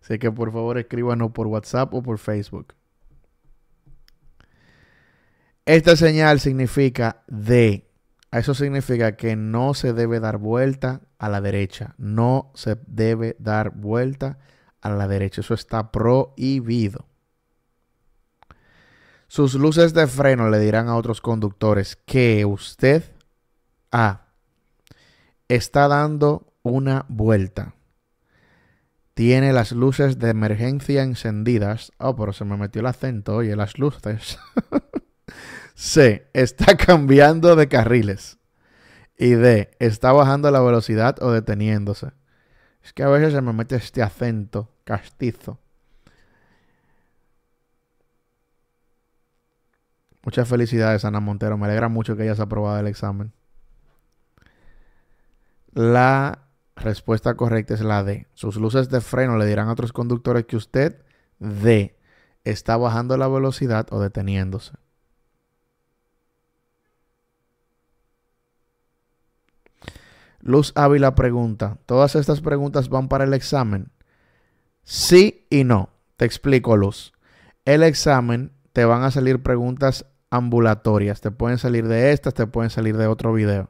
Así que por favor escríbanos por WhatsApp o por Facebook. Esta señal significa de. Eso significa que no se debe dar vuelta a la derecha. No se debe dar vuelta a la derecha. Eso está prohibido. Sus luces de freno le dirán a otros conductores que usted ha está dando una vuelta. Tiene las luces de emergencia encendidas. Oh, pero se me metió el acento, oye, las luces. C. Está cambiando de carriles. Y D. Está bajando la velocidad o deteniéndose. Es que a veces se me mete este acento castizo. Muchas felicidades, Ana Montero. Me alegra mucho que hayas aprobado el examen. La respuesta correcta es la D. Sus luces de freno le dirán a otros conductores que usted, D, está bajando la velocidad o deteniéndose. Luz Ávila pregunta, ¿todas estas preguntas van para el examen? Sí y no. Te explico, Luz. El examen te van a salir preguntas ambulatorias. Te pueden salir de estas, te pueden salir de otro video.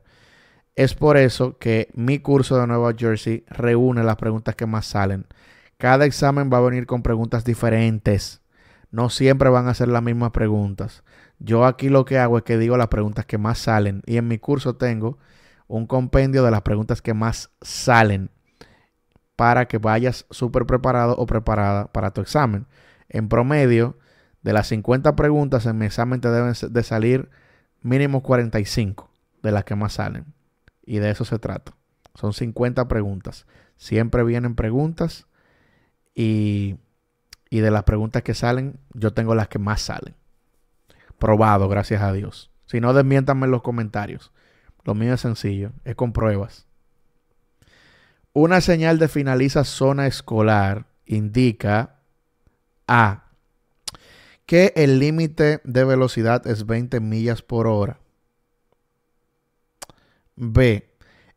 Es por eso que mi curso de Nueva Jersey reúne las preguntas que más salen. Cada examen va a venir con preguntas diferentes. No siempre van a ser las mismas preguntas. Yo aquí lo que hago es que digo las preguntas que más salen. Y en mi curso tengo un compendio de las preguntas que más salen para que vayas súper preparado o preparada para tu examen. En promedio, de las 50 preguntas en mi examen te deben de salir mínimo 45 de las que más salen. Y de eso se trata. Son 50 preguntas. Siempre vienen preguntas y, y de las preguntas que salen, yo tengo las que más salen. Probado, gracias a Dios. Si no, desmiéntanme en los comentarios. Lo mío es sencillo, es con pruebas. Una señal de finaliza zona escolar indica A. Que el límite de velocidad es 20 millas por hora. B.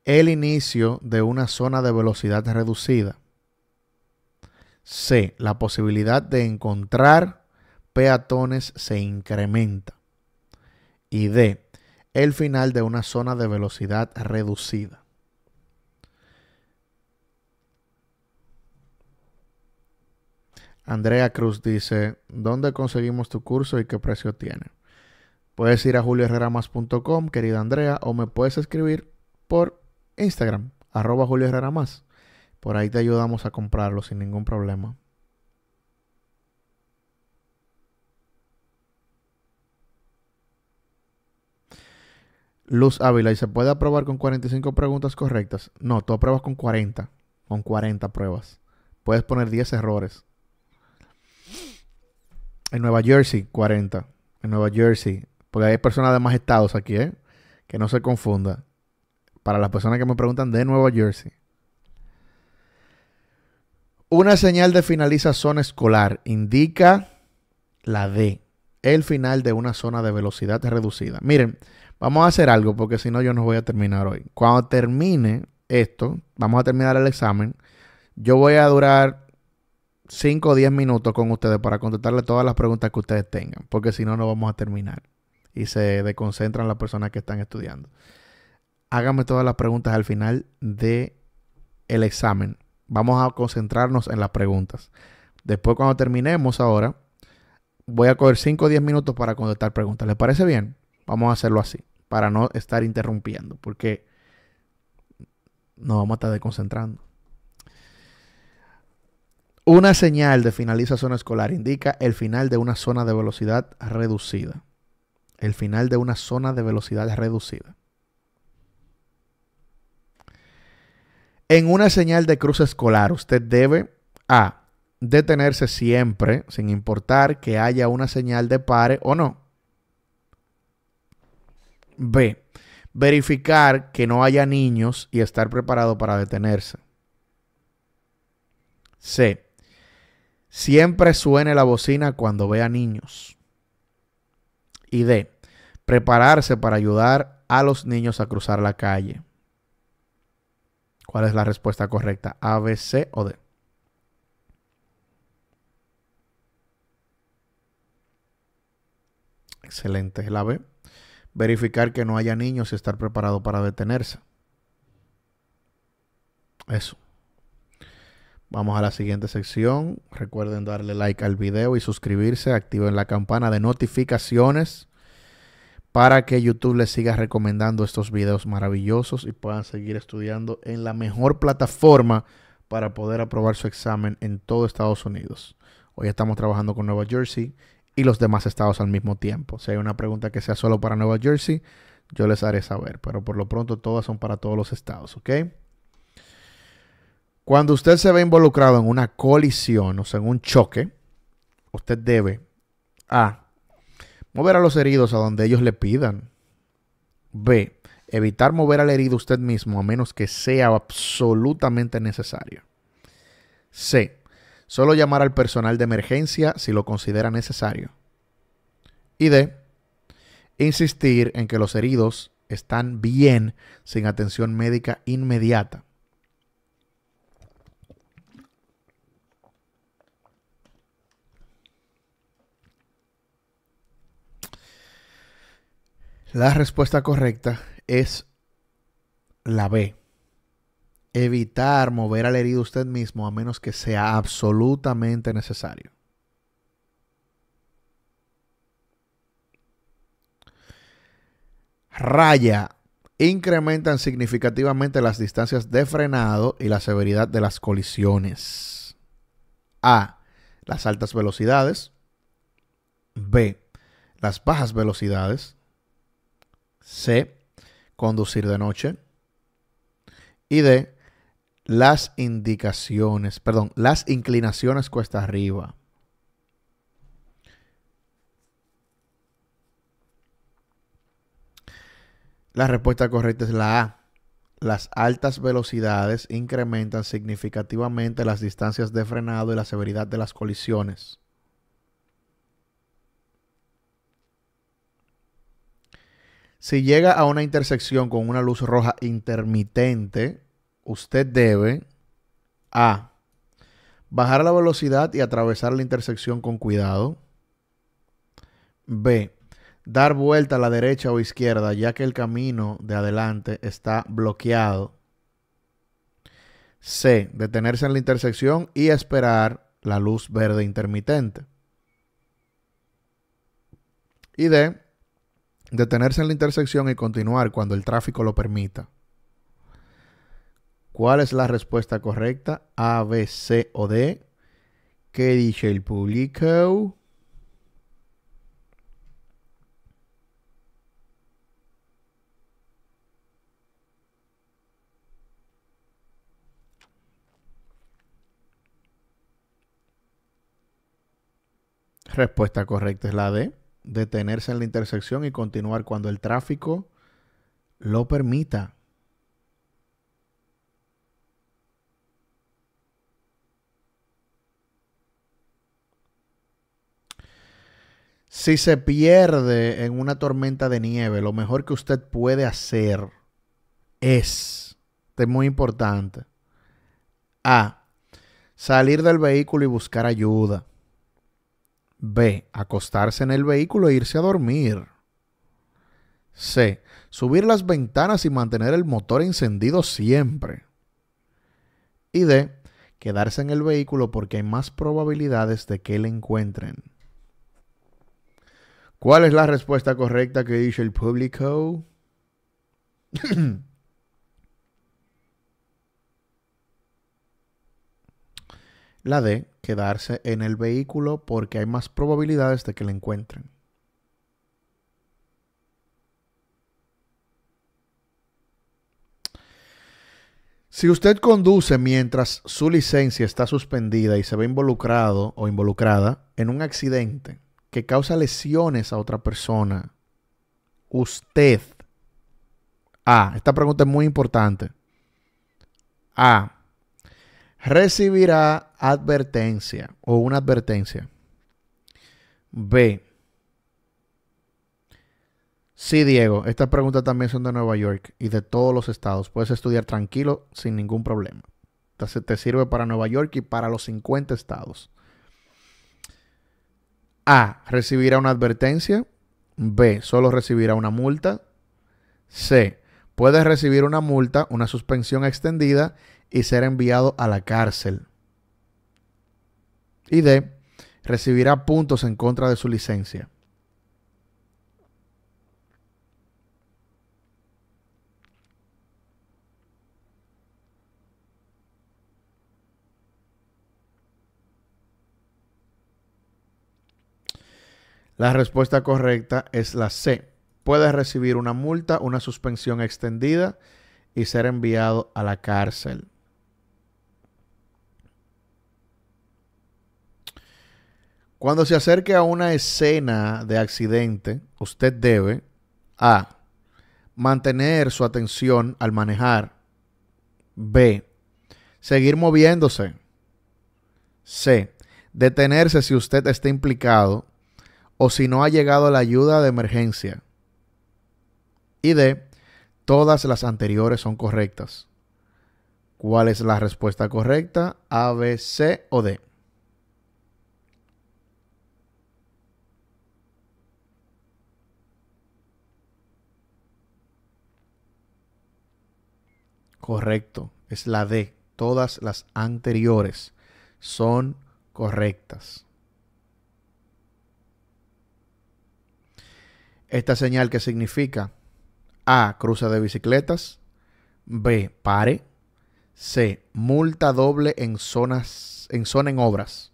El inicio de una zona de velocidad reducida. C. La posibilidad de encontrar peatones se incrementa. Y D. El final de una zona de velocidad reducida. Andrea Cruz dice, ¿dónde conseguimos tu curso y qué precio tiene? Puedes ir a julioherreramas.com, querida Andrea, o me puedes escribir por Instagram, arroba Más. Por ahí te ayudamos a comprarlo sin ningún problema. Luz Ávila, ¿y se puede aprobar con 45 preguntas correctas? No, tú apruebas con 40. Con 40 pruebas. Puedes poner 10 errores. En Nueva Jersey, 40. En Nueva Jersey, porque hay personas de más estados aquí, ¿eh? Que no se confunda. Para las personas que me preguntan de Nueva Jersey. Una señal de finalización escolar indica la D, el final de una zona de velocidad reducida. Miren, vamos a hacer algo porque si no yo no voy a terminar hoy. Cuando termine esto, vamos a terminar el examen. Yo voy a durar 5 o 10 minutos con ustedes para contestarle todas las preguntas que ustedes tengan, porque si no, no vamos a terminar y se desconcentran las personas que están estudiando. Hágame todas las preguntas al final de el examen. Vamos a concentrarnos en las preguntas. Después cuando terminemos ahora, voy a coger 5 o 10 minutos para contestar preguntas. ¿Les parece bien? Vamos a hacerlo así, para no estar interrumpiendo, porque nos vamos a estar desconcentrando. Una señal de finalización escolar indica el final de una zona de velocidad reducida el final de una zona de velocidad reducida. En una señal de cruce escolar, usted debe A. Detenerse siempre, sin importar que haya una señal de pare o no. B. Verificar que no haya niños y estar preparado para detenerse. C. Siempre suene la bocina cuando vea niños. Y D, prepararse para ayudar a los niños a cruzar la calle. ¿Cuál es la respuesta correcta? A, B, C o D. Excelente, es la B. Verificar que no haya niños y estar preparado para detenerse. Eso. Vamos a la siguiente sección. Recuerden darle like al video y suscribirse. Activen la campana de notificaciones para que YouTube les siga recomendando estos videos maravillosos y puedan seguir estudiando en la mejor plataforma para poder aprobar su examen en todo Estados Unidos. Hoy estamos trabajando con Nueva Jersey y los demás estados al mismo tiempo. Si hay una pregunta que sea solo para Nueva Jersey, yo les haré saber, pero por lo pronto todas son para todos los estados, ¿ok? Cuando usted se ve involucrado en una colisión, o en un choque, usted debe A. Mover a los heridos a donde ellos le pidan. B. Evitar mover al herido usted mismo a menos que sea absolutamente necesario. C. Solo llamar al personal de emergencia si lo considera necesario. Y D. Insistir en que los heridos están bien sin atención médica inmediata. La respuesta correcta es la B. Evitar mover al herido usted mismo a menos que sea absolutamente necesario. Raya. Incrementan significativamente las distancias de frenado y la severidad de las colisiones. A. Las altas velocidades. B. Las bajas velocidades. C. Conducir de noche. Y D. Las indicaciones, perdón, las inclinaciones cuesta arriba. La respuesta correcta es la A. Las altas velocidades incrementan significativamente las distancias de frenado y la severidad de las colisiones. Si llega a una intersección con una luz roja intermitente, usted debe A. Bajar la velocidad y atravesar la intersección con cuidado. B. Dar vuelta a la derecha o izquierda ya que el camino de adelante está bloqueado. C. Detenerse en la intersección y esperar la luz verde intermitente. Y D. Detenerse en la intersección y continuar cuando el tráfico lo permita. ¿Cuál es la respuesta correcta? A, B, C o D. ¿Qué dice el público? Respuesta correcta es la D detenerse en la intersección y continuar cuando el tráfico lo permita. Si se pierde en una tormenta de nieve, lo mejor que usted puede hacer es, es muy importante, A, salir del vehículo y buscar ayuda. B. Acostarse en el vehículo e irse a dormir. C. Subir las ventanas y mantener el motor encendido siempre. Y D. Quedarse en el vehículo porque hay más probabilidades de que le encuentren. ¿Cuál es la respuesta correcta que dice el público? La de quedarse en el vehículo porque hay más probabilidades de que le encuentren. Si usted conduce mientras su licencia está suspendida y se ve involucrado o involucrada en un accidente que causa lesiones a otra persona, usted... A. Esta pregunta es muy importante. A. Recibirá advertencia o una advertencia. B. Sí, Diego, estas preguntas también son de Nueva York y de todos los estados. Puedes estudiar tranquilo sin ningún problema. Te, te sirve para Nueva York y para los 50 estados. A. Recibirá una advertencia. B. Solo recibirá una multa. C. Puedes recibir una multa, una suspensión extendida y ser enviado a la cárcel y D. Recibirá puntos en contra de su licencia. La respuesta correcta es la C. Puede recibir una multa, una suspensión extendida y ser enviado a la cárcel. Cuando se acerque a una escena de accidente, usted debe A. Mantener su atención al manejar. B. Seguir moviéndose. C. Detenerse si usted está implicado o si no ha llegado la ayuda de emergencia. Y D. Todas las anteriores son correctas. ¿Cuál es la respuesta correcta? A, B, C o D. Correcto, es la D. Todas las anteriores son correctas. Esta señal que significa A, cruza de bicicletas, B, pare, C, multa doble en zonas en zona en obras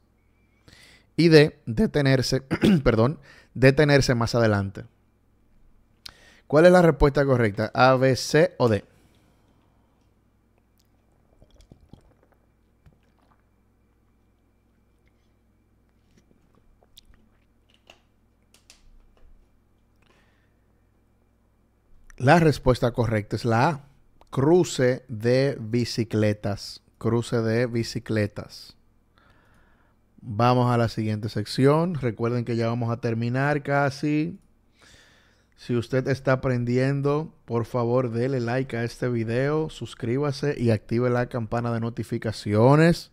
y D, detenerse, perdón, detenerse más adelante. ¿Cuál es la respuesta correcta? A, B, C o D? La respuesta correcta es la Cruce de bicicletas. Cruce de bicicletas. Vamos a la siguiente sección. Recuerden que ya vamos a terminar casi. Si usted está aprendiendo, por favor dele like a este video, suscríbase y active la campana de notificaciones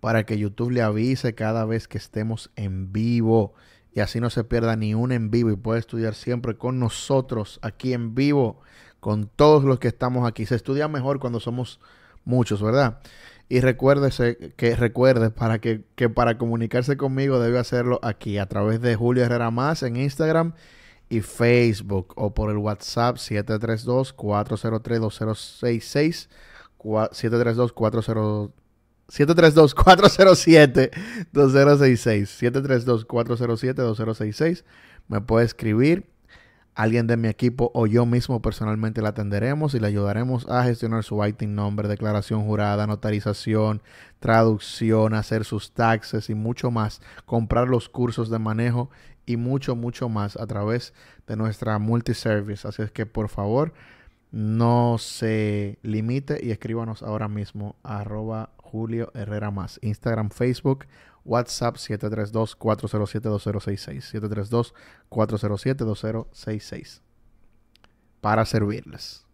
para que YouTube le avise cada vez que estemos en vivo y así no se pierda ni un en vivo y puede estudiar siempre con nosotros aquí en vivo, con todos los que estamos aquí. Se estudia mejor cuando somos muchos, ¿verdad? Y recuérdese que recuerde para que, para comunicarse conmigo debe hacerlo aquí a través de Julio Herrera Más en Instagram y Facebook o por el WhatsApp 732 403 2066 732 403 732-407-2066. 732-407-2066. Me puede escribir. Alguien de mi equipo o yo mismo personalmente la atenderemos y le ayudaremos a gestionar su item, nombre, declaración jurada, notarización, traducción, hacer sus taxes y mucho más. Comprar los cursos de manejo y mucho, mucho más a través de nuestra multiservice. Así es que por favor, no se limite y escríbanos ahora mismo Julio Herrera Más. Instagram, Facebook, WhatsApp 732-407-2066. 732-407-2066. Para servirles.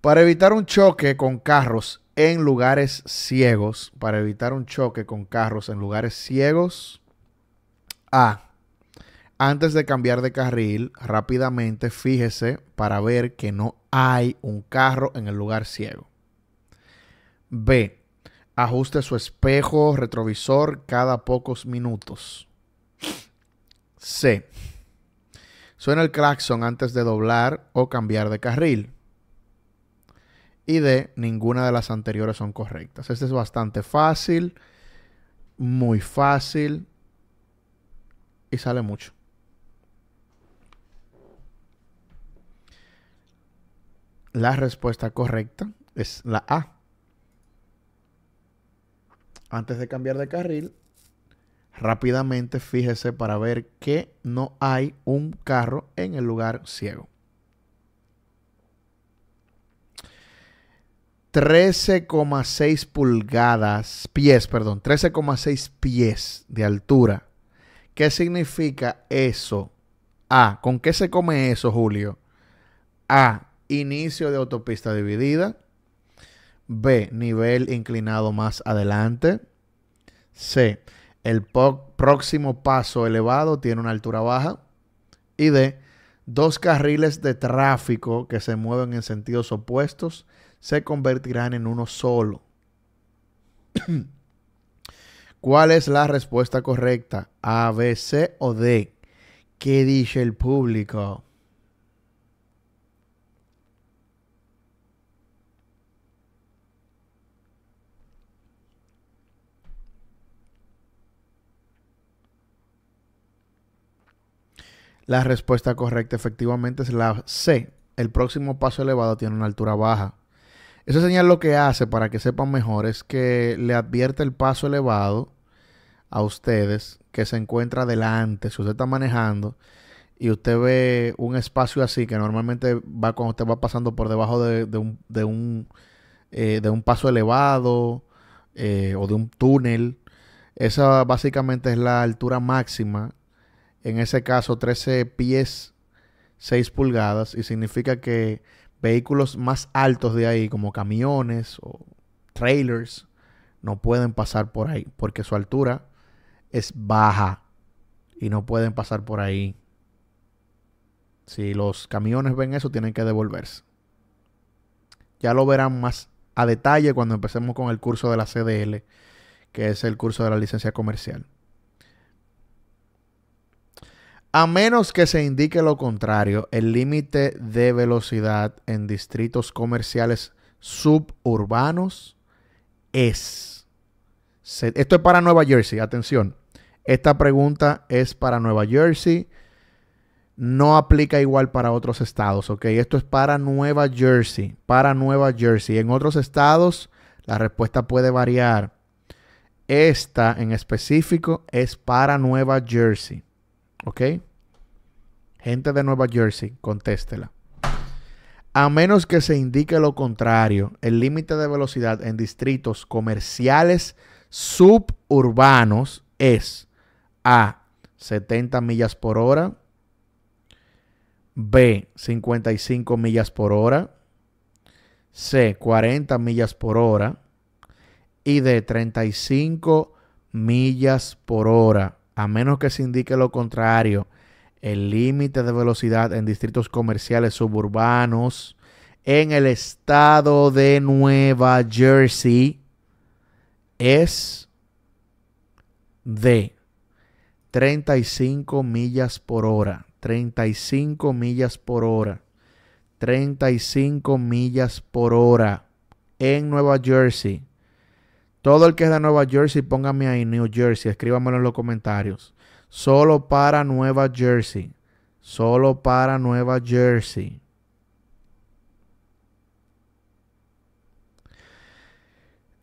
Para evitar un choque con carros en lugares ciegos, para evitar un choque con carros en lugares ciegos, A. Antes de cambiar de carril, rápidamente fíjese para ver que no hay un carro en el lugar ciego. B. Ajuste su espejo retrovisor cada pocos minutos. C. Suena el claxon antes de doblar o cambiar de carril. Y D. Ninguna de las anteriores son correctas. Este es bastante fácil, muy fácil y sale mucho. La respuesta correcta es la A. Antes de cambiar de carril, rápidamente fíjese para ver que no hay un carro en el lugar ciego. 13,6 pulgadas, pies, perdón, 13,6 pies de altura. ¿Qué significa eso? A, ¿con qué se come eso, Julio? A, inicio de autopista dividida. B. Nivel inclinado más adelante. C. El próximo paso elevado tiene una altura baja. Y D. Dos carriles de tráfico que se mueven en sentidos opuestos se convertirán en uno solo. ¿Cuál es la respuesta correcta? A, B, C o D? ¿Qué dice el público? La respuesta correcta efectivamente es la C. El próximo paso elevado tiene una altura baja. Esa señal lo que hace, para que sepan mejor, es que le advierte el paso elevado a ustedes que se encuentra delante. Si usted está manejando y usted ve un espacio así, que normalmente va cuando usted va pasando por debajo de, un, eh, de, un, paso elevado eh, o de un túnel, esa básicamente es la altura máxima en ese caso 13 pies 6 pulgadas y significa que vehículos más altos de ahí, como camiones o trailers, no pueden pasar por ahí porque su altura es baja y no pueden pasar por ahí. Si los camiones ven eso, tienen que devolverse. Ya lo verán más a detalle cuando empecemos con el curso de la CDL, que es el curso de la licencia comercial. A menos que se indique lo contrario, el límite de velocidad en distritos comerciales suburbanos es... esto es para Nueva Jersey, atención. Esta pregunta es para Nueva Jersey. No aplica igual para otros estados, ¿ok? Esto es para Nueva Jersey, para Nueva Jersey. En otros estados la respuesta puede variar. Esta en específico es para Nueva Jersey. ¿Ok? Gente de Nueva Jersey, contéstela. A menos que se indique lo contrario, el límite de velocidad en distritos comerciales suburbanos es A. 70 millas por hora. B. 55 millas por hora. C. 40 millas por hora. Y D. 35 millas por hora a menos que se indique lo contrario, el límite de velocidad en distritos comerciales suburbanos en el estado de Nueva Jersey es de 35 millas por hora. 35 millas por hora. 35 millas por hora en Nueva Jersey. Todo el que es de Nueva Jersey, póngame ahí New Jersey, escríbamelo en los comentarios. Solo para Nueva Jersey. Solo para Nueva Jersey.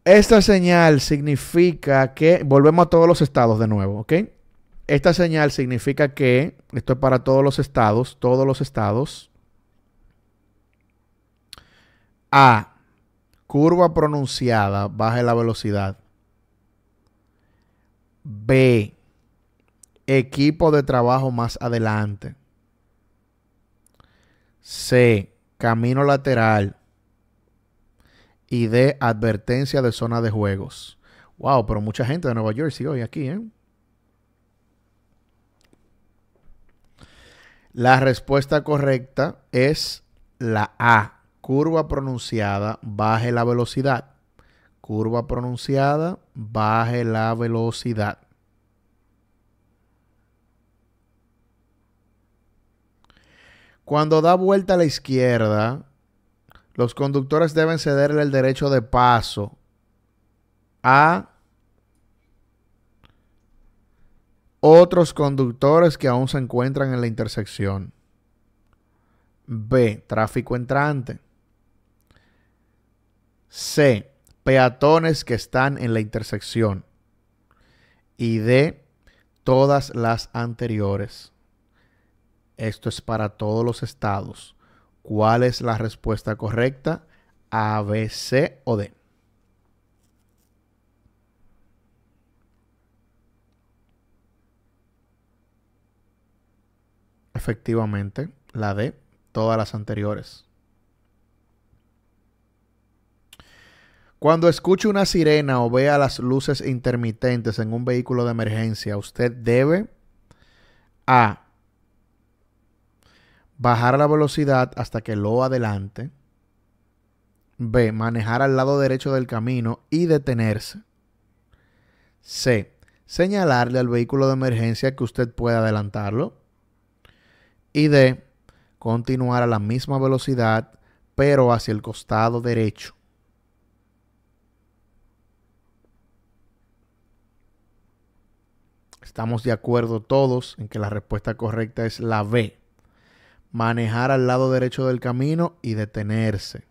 Esta señal significa que, volvemos a todos los estados de nuevo, ¿ok? Esta señal significa que, esto es para todos los estados, todos los estados. A, curva pronunciada, baje la velocidad. B, equipo de trabajo más adelante. C, camino lateral. Y D, advertencia de zona de juegos. Wow, pero mucha gente de Nueva Jersey hoy aquí, ¿eh? La respuesta correcta es la A curva pronunciada, baje la velocidad. Curva pronunciada, baje la velocidad. Cuando da vuelta a la izquierda, los conductores deben cederle el derecho de paso a otros conductores que aún se encuentran en la intersección. B. Tráfico entrante. C. Peatones que están en la intersección. Y D. Todas las anteriores. Esto es para todos los estados. ¿Cuál es la respuesta correcta? A, B, C o D. Efectivamente, la D, todas las anteriores. Cuando escuche una sirena o vea las luces intermitentes en un vehículo de emergencia, usted debe A. Bajar la velocidad hasta que lo adelante. B. Manejar al lado derecho del camino y detenerse. C. Señalarle al vehículo de emergencia que usted pueda adelantarlo. Y D. Continuar a la misma velocidad pero hacia el costado derecho. Estamos de acuerdo todos en que la respuesta correcta es la B. Manejar al lado derecho del camino y detenerse.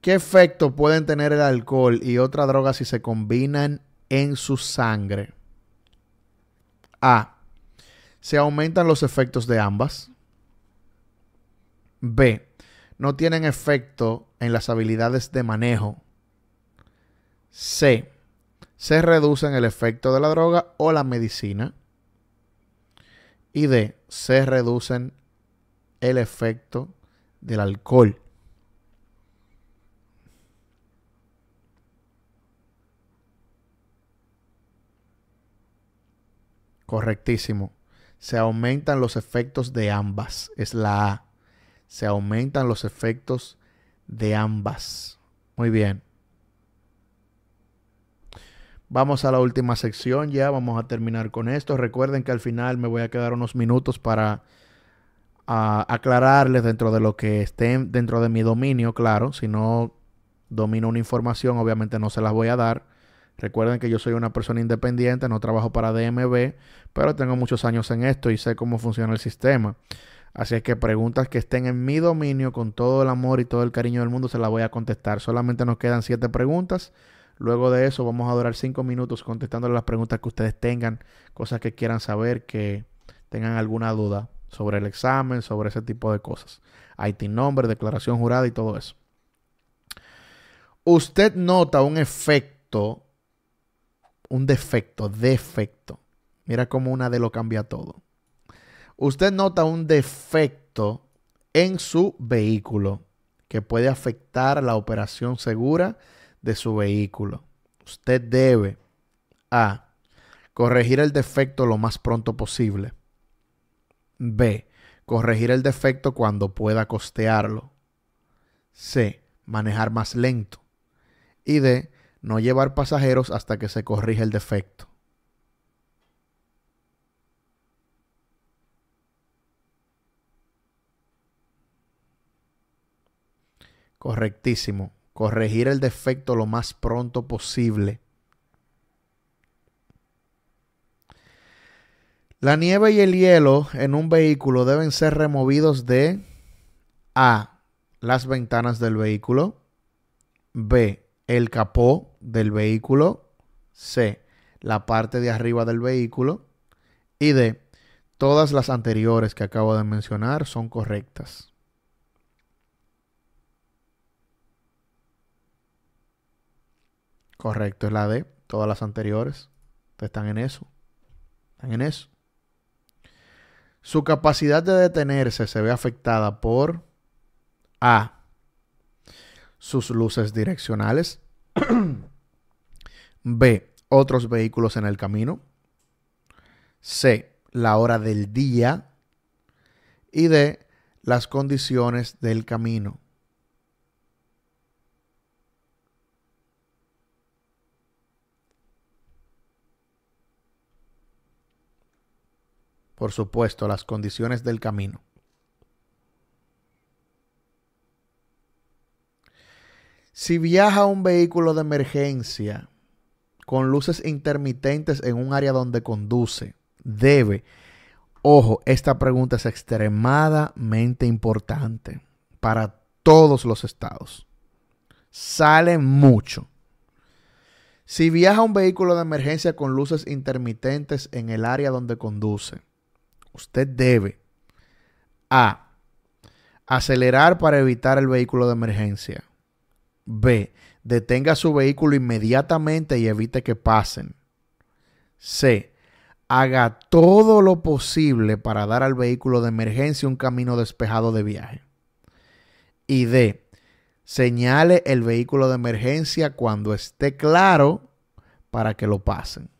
¿Qué efecto pueden tener el alcohol y otra droga si se combinan en su sangre? A. Se aumentan los efectos de ambas. B no tienen efecto en las habilidades de manejo. C. Se reducen el efecto de la droga o la medicina. Y D. Se reducen el efecto del alcohol. Correctísimo. Se aumentan los efectos de ambas. Es la A se aumentan los efectos de ambas. Muy bien. Vamos a la última sección ya, vamos a terminar con esto. Recuerden que al final me voy a quedar unos minutos para ah, aclararles dentro de lo que esté dentro de mi dominio, claro. Si no domino una información, obviamente no se las voy a dar. Recuerden que yo soy una persona independiente, no trabajo para DMB, pero tengo muchos años en esto y sé cómo funciona el sistema. Así es que preguntas que estén en mi dominio con todo el amor y todo el cariño del mundo se las voy a contestar. Solamente nos quedan siete preguntas. Luego de eso vamos a durar cinco minutos contestando las preguntas que ustedes tengan, cosas que quieran saber, que tengan alguna duda sobre el examen, sobre ese tipo de cosas. IT nombre, declaración jurada y todo eso. Usted nota un efecto, un defecto, defecto. Mira cómo una de lo cambia todo usted nota un defecto en su vehículo que puede afectar la operación segura de su vehículo. Usted debe A. Corregir el defecto lo más pronto posible. B. Corregir el defecto cuando pueda costearlo. C. Manejar más lento. Y D. No llevar pasajeros hasta que se corrija el defecto. Correctísimo. Corregir el defecto lo más pronto posible. La nieve y el hielo en un vehículo deben ser removidos de A. Las ventanas del vehículo. B. El capó del vehículo. C. La parte de arriba del vehículo. Y D. Todas las anteriores que acabo de mencionar son correctas. Correcto, es la D. Todas las anteriores están en eso. Están en eso. Su capacidad de detenerse se ve afectada por A. Sus luces direccionales. B. Otros vehículos en el camino. C. La hora del día. Y D. Las condiciones del camino. por supuesto, las condiciones del camino. Si viaja un vehículo de emergencia con luces intermitentes en un área donde conduce, debe, ojo, esta pregunta es extremadamente importante para todos los estados. Sale mucho. Si viaja un vehículo de emergencia con luces intermitentes en el área donde conduce, usted debe A. Acelerar para evitar el vehículo de emergencia. B. Detenga su vehículo inmediatamente y evite que pasen. C. Haga todo lo posible para dar al vehículo de emergencia un camino despejado de viaje. Y D. Señale el vehículo de emergencia cuando esté claro para que lo pasen.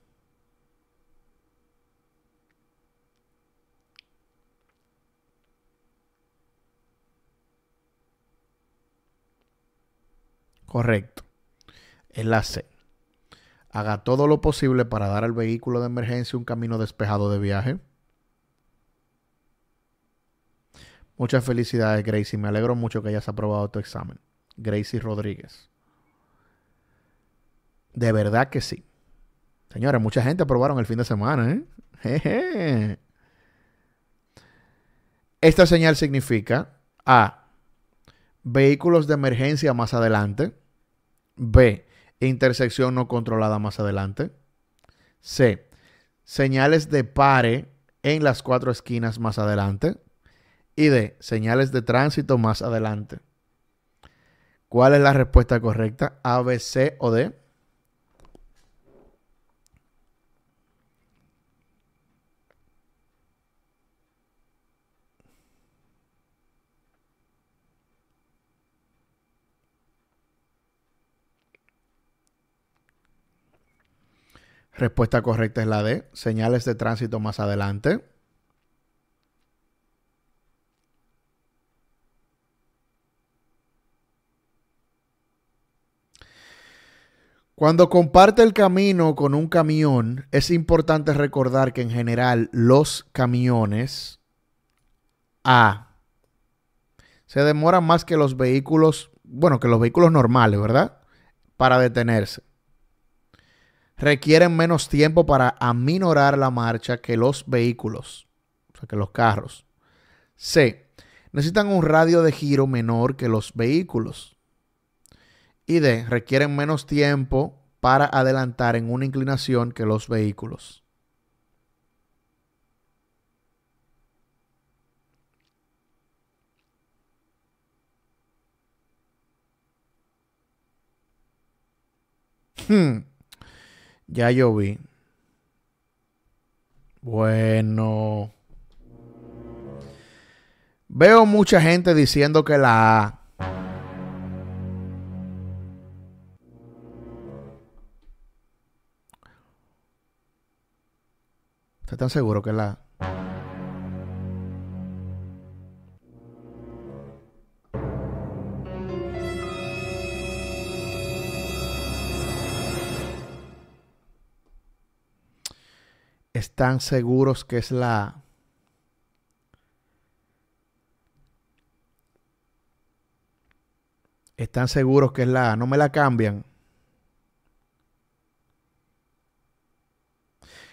Correcto. enlace, Haga todo lo posible para dar al vehículo de emergencia un camino despejado de viaje. Muchas felicidades, Gracie. Me alegro mucho que hayas aprobado tu examen. Gracie Rodríguez. De verdad que sí. Señores, mucha gente aprobaron el fin de semana, ¿eh? Esta señal significa A. Vehículos de emergencia más adelante. B. Intersección no controlada más adelante. C. Señales de pare en las cuatro esquinas más adelante. Y D. Señales de tránsito más adelante. ¿Cuál es la respuesta correcta? A, B, C o D. Respuesta correcta es la D. Señales de tránsito más adelante. Cuando comparte el camino con un camión, es importante recordar que en general los camiones A se demoran más que los vehículos, bueno, que los vehículos normales, ¿verdad? Para detenerse requieren menos tiempo para aminorar la marcha que los vehículos, o sea, que los carros. C. Necesitan un radio de giro menor que los vehículos. Y D. Requieren menos tiempo para adelantar en una inclinación que los vehículos. Hmm. Ya yo vi. Bueno. Veo mucha gente diciendo que la está tan seguro que la están seguros que es la están seguros que es la no me la cambian.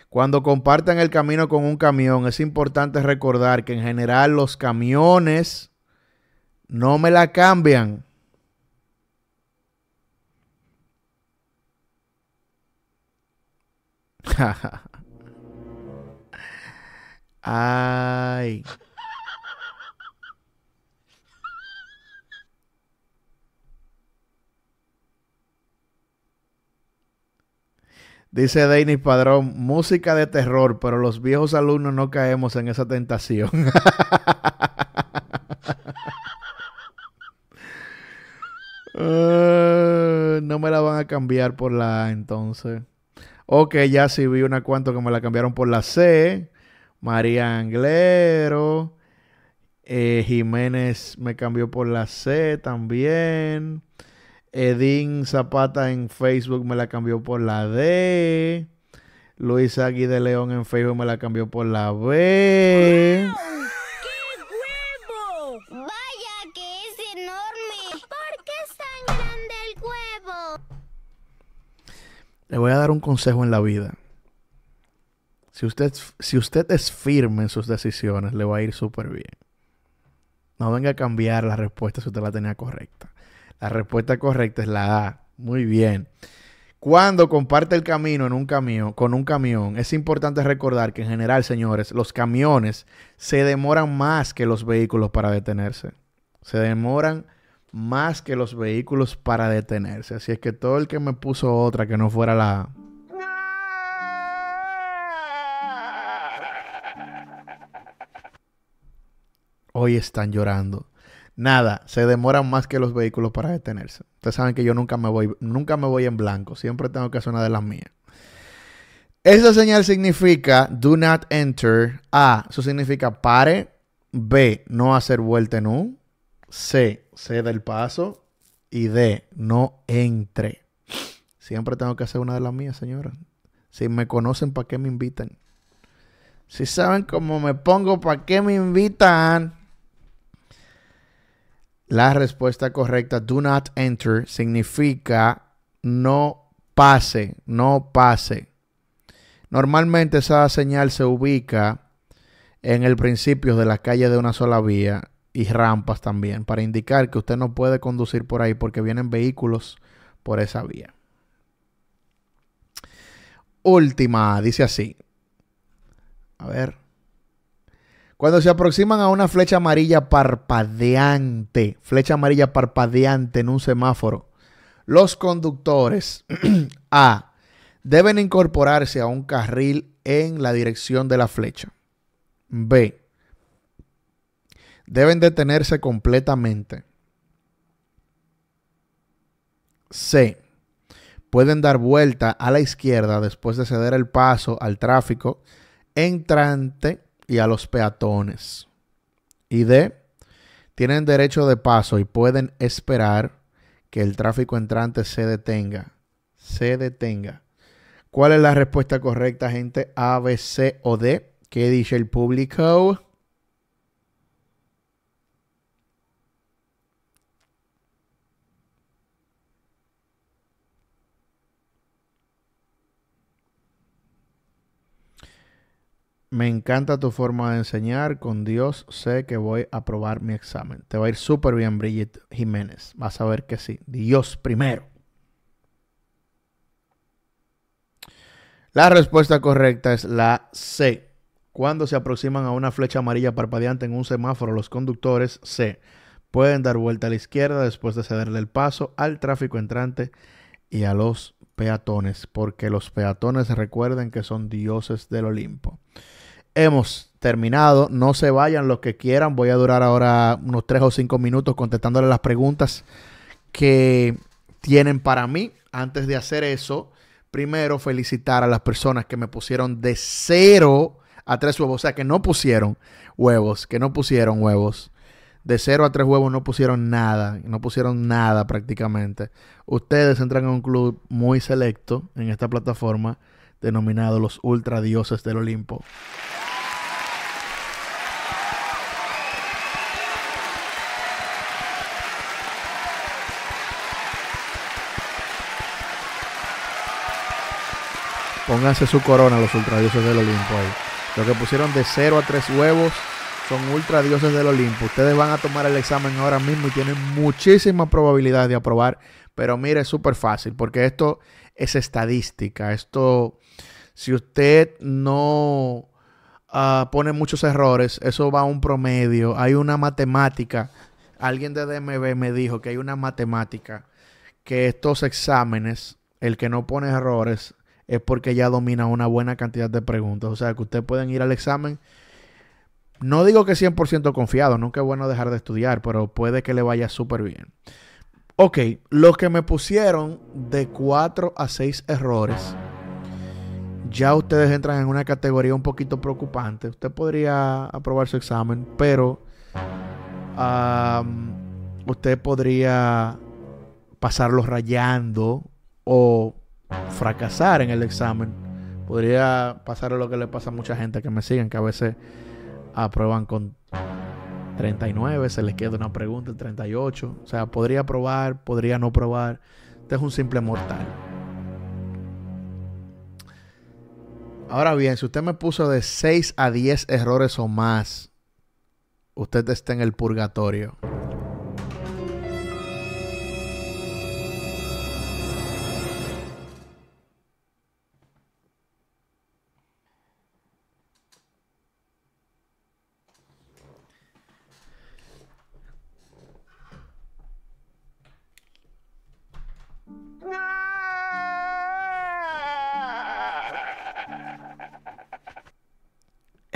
Cuando compartan el camino con un camión, es importante recordar que en general los camiones no me la cambian. Ay. Dice Denis Padrón, música de terror, pero los viejos alumnos no caemos en esa tentación. no me la van a cambiar por la A entonces. Ok, ya sí vi una cuanto que me la cambiaron por la C. María Anglero. Eh, Jiménez me cambió por la C también. Edín Zapata en Facebook me la cambió por la D. Luis Agui de León en Facebook me la cambió por la B. ¡Qué huevo! ¡Vaya que es enorme! ¿Por qué es tan grande el huevo? Le voy a dar un consejo en la vida. Si usted, si usted es firme en sus decisiones, le va a ir súper bien. No venga a cambiar la respuesta si usted la tenía correcta. La respuesta correcta es la A. Muy bien. Cuando comparte el camino en un camión, con un camión, es importante recordar que en general, señores, los camiones se demoran más que los vehículos para detenerse. Se demoran más que los vehículos para detenerse. Así es que todo el que me puso otra que no fuera la, hoy están llorando. Nada, se demoran más que los vehículos para detenerse. Ustedes saben que yo nunca me voy, nunca me voy en blanco, siempre tengo que hacer una de las mías. Esa señal significa do not enter. A, eso significa pare. B, no hacer vuelta en un. C, ceda el paso. Y D, no entre. Siempre tengo que hacer una de las mías, señora. Si me conocen, ¿para qué me invitan? Si saben cómo me pongo, ¿para qué me invitan? La respuesta correcta, do not enter, significa no pase, no pase. Normalmente esa señal se ubica en el principio de la calle de una sola vía y rampas también, para indicar que usted no puede conducir por ahí porque vienen vehículos por esa vía. Última, dice así. A ver. Cuando se aproximan a una flecha amarilla parpadeante, flecha amarilla parpadeante en un semáforo, los conductores A deben incorporarse a un carril en la dirección de la flecha. B deben detenerse completamente. C. Pueden dar vuelta a la izquierda después de ceder el paso al tráfico entrante y a los peatones. Y D. Tienen derecho de paso y pueden esperar que el tráfico entrante se detenga. Se detenga. ¿Cuál es la respuesta correcta, gente? A, B, C o D. ¿Qué dice el público? Me encanta tu forma de enseñar. Con Dios sé que voy a aprobar mi examen. Te va a ir súper bien, Brigitte Jiménez. Vas a ver que sí. Dios primero. La respuesta correcta es la C. Cuando se aproximan a una flecha amarilla parpadeante en un semáforo, los conductores C pueden dar vuelta a la izquierda después de cederle el paso al tráfico entrante y a los peatones, porque los peatones recuerden que son dioses del Olimpo hemos terminado. No se vayan los que quieran. Voy a durar ahora unos 3 o 5 minutos contestándole las preguntas que tienen para mí. Antes de hacer eso, primero felicitar a las personas que me pusieron de cero a tres huevos. O sea, que no pusieron huevos, que no pusieron huevos. De cero a tres huevos no pusieron nada, no pusieron nada prácticamente. Ustedes entran en un club muy selecto en esta plataforma denominado los ultra dioses del Olimpo. Pónganse su corona los ultradioses del Olimpo ahí. Los que pusieron de 0 a 3 huevos son ultradioses del Olimpo. Ustedes van a tomar el examen ahora mismo y tienen muchísima probabilidad de aprobar. Pero mire, es súper fácil porque esto es estadística. Esto, si usted no ah, pone muchos errores, eso va a un promedio. Hay una matemática. Alguien de DMB me dijo que hay una matemática que estos exámenes, el que no pone errores, es porque ya domina una buena cantidad de preguntas. O sea, que ustedes pueden ir al examen. No digo que 100% confiado, nunca es bueno dejar de estudiar, pero puede que le vaya súper bien. Ok, los que me pusieron de 4 a 6 errores, ya ustedes entran en una categoría un poquito preocupante. Usted podría aprobar su examen, pero usted podría pasarlo rayando o fracasar en el examen, podría pasar lo que le pasa a mucha gente que me siguen, que a veces aprueban con 39, se les queda una pregunta, 38. O sea, podría aprobar podría no probar. Este es un simple mortal. Ahora bien, si usted me puso de 6 a 10 errores o más, usted está en el purgatorio.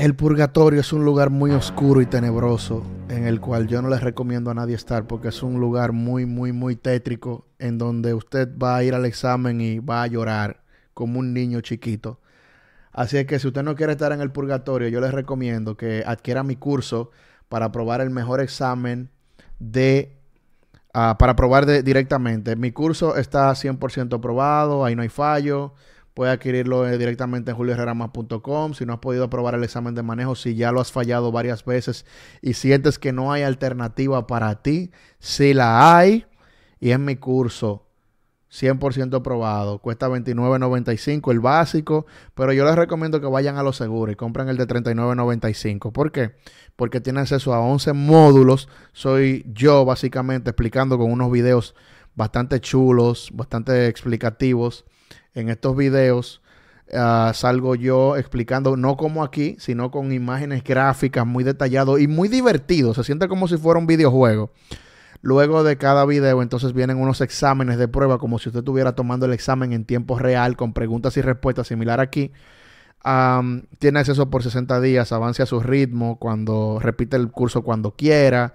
El purgatorio es un lugar muy oscuro y tenebroso en el cual yo no les recomiendo a nadie estar porque es un lugar muy, muy, muy tétrico en donde usted va a ir al examen y va a llorar como un niño chiquito. Así es que si usted no quiere estar en el purgatorio, yo les recomiendo que adquiera mi curso para aprobar el mejor examen de... Ah, para aprobar de, directamente. Mi curso está 100% aprobado, ahí no hay fallo. Puedes adquirirlo eh, directamente en julioherreramas.com. Si no has podido aprobar el examen de manejo, si ya lo has fallado varias veces y sientes que no hay alternativa para ti, si la hay, y es mi curso 100% aprobado. cuesta $29.95 el básico, pero yo les recomiendo que vayan a los seguros y compren el de $39.95. ¿Por qué? Porque tiene acceso a 11 módulos. Soy yo básicamente explicando con unos videos bastante chulos, bastante explicativos en estos videos ah, salgo yo explicando, no como aquí, sino con imágenes gráficas muy detalladas y muy divertido. Se siente como si fuera un videojuego. Luego de cada video, entonces vienen unos exámenes de prueba, como si usted estuviera tomando el examen en tiempo real, con preguntas y respuestas similar aquí. tiene acceso por 60 días, avance a su ritmo, cuando repite el curso cuando quiera.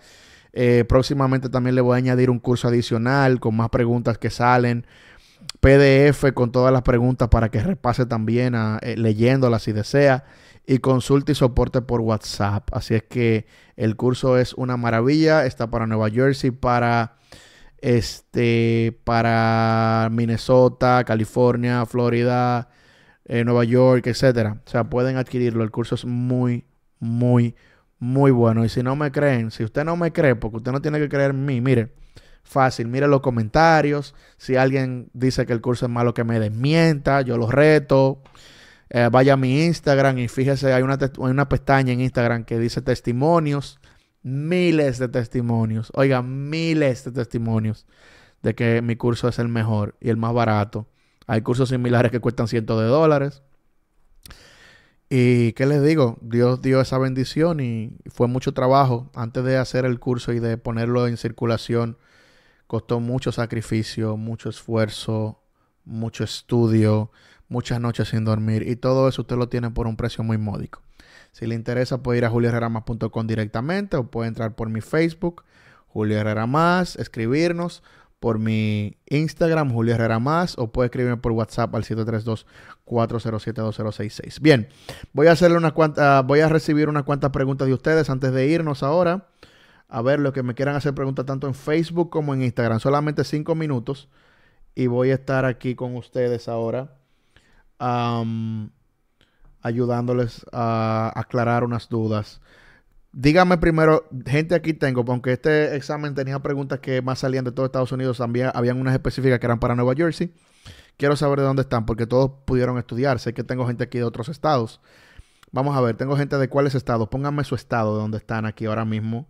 Eh, próximamente también le voy a añadir un curso adicional con más preguntas que salen PDF con todas las preguntas para que repase también eh, leyéndolas si desea y consulta y soporte por WhatsApp. Así es que el curso es una maravilla, está para Nueva Jersey, para este para Minnesota, California, Florida, eh, Nueva York, etcétera. O sea, pueden adquirirlo, el curso es muy muy muy bueno y si no me creen, si usted no me cree, porque usted no tiene que creer en mí, mire, Fácil, mire los comentarios. Si alguien dice que el curso es malo, que me desmienta, yo lo reto. Eh, vaya a mi Instagram y fíjese, hay una, hay una pestaña en Instagram que dice testimonios. Miles de testimonios. Oiga, miles de testimonios de que mi curso es el mejor y el más barato. Hay cursos similares que cuestan cientos de dólares. Y qué les digo, Dios dio esa bendición y fue mucho trabajo antes de hacer el curso y de ponerlo en circulación Costó mucho sacrificio, mucho esfuerzo, mucho estudio, muchas noches sin dormir y todo eso usted lo tiene por un precio muy módico. Si le interesa puede ir a julioherreramas.com directamente o puede entrar por mi Facebook, Julio Herrera Más, escribirnos por mi Instagram, Julio Herrera Más, o puede escribirme por WhatsApp al 732-407-2066. Bien, voy a hacerle unas cuantas, voy a recibir unas cuantas preguntas de ustedes antes de irnos ahora a ver lo que me quieran hacer preguntas tanto en Facebook como en Instagram. Solamente cinco minutos y voy a estar aquí con ustedes ahora ayudándoles a aclarar unas dudas. Díganme primero, gente, aquí tengo, porque este examen tenía preguntas que más salían de todo Estados Unidos, también habían unas específicas que eran para Nueva Jersey. Quiero saber de dónde están, porque todos pudieron estudiar. Sé que tengo gente aquí de otros estados. Vamos a ver, tengo gente de cuáles estados. Pónganme su estado de dónde están aquí ahora mismo.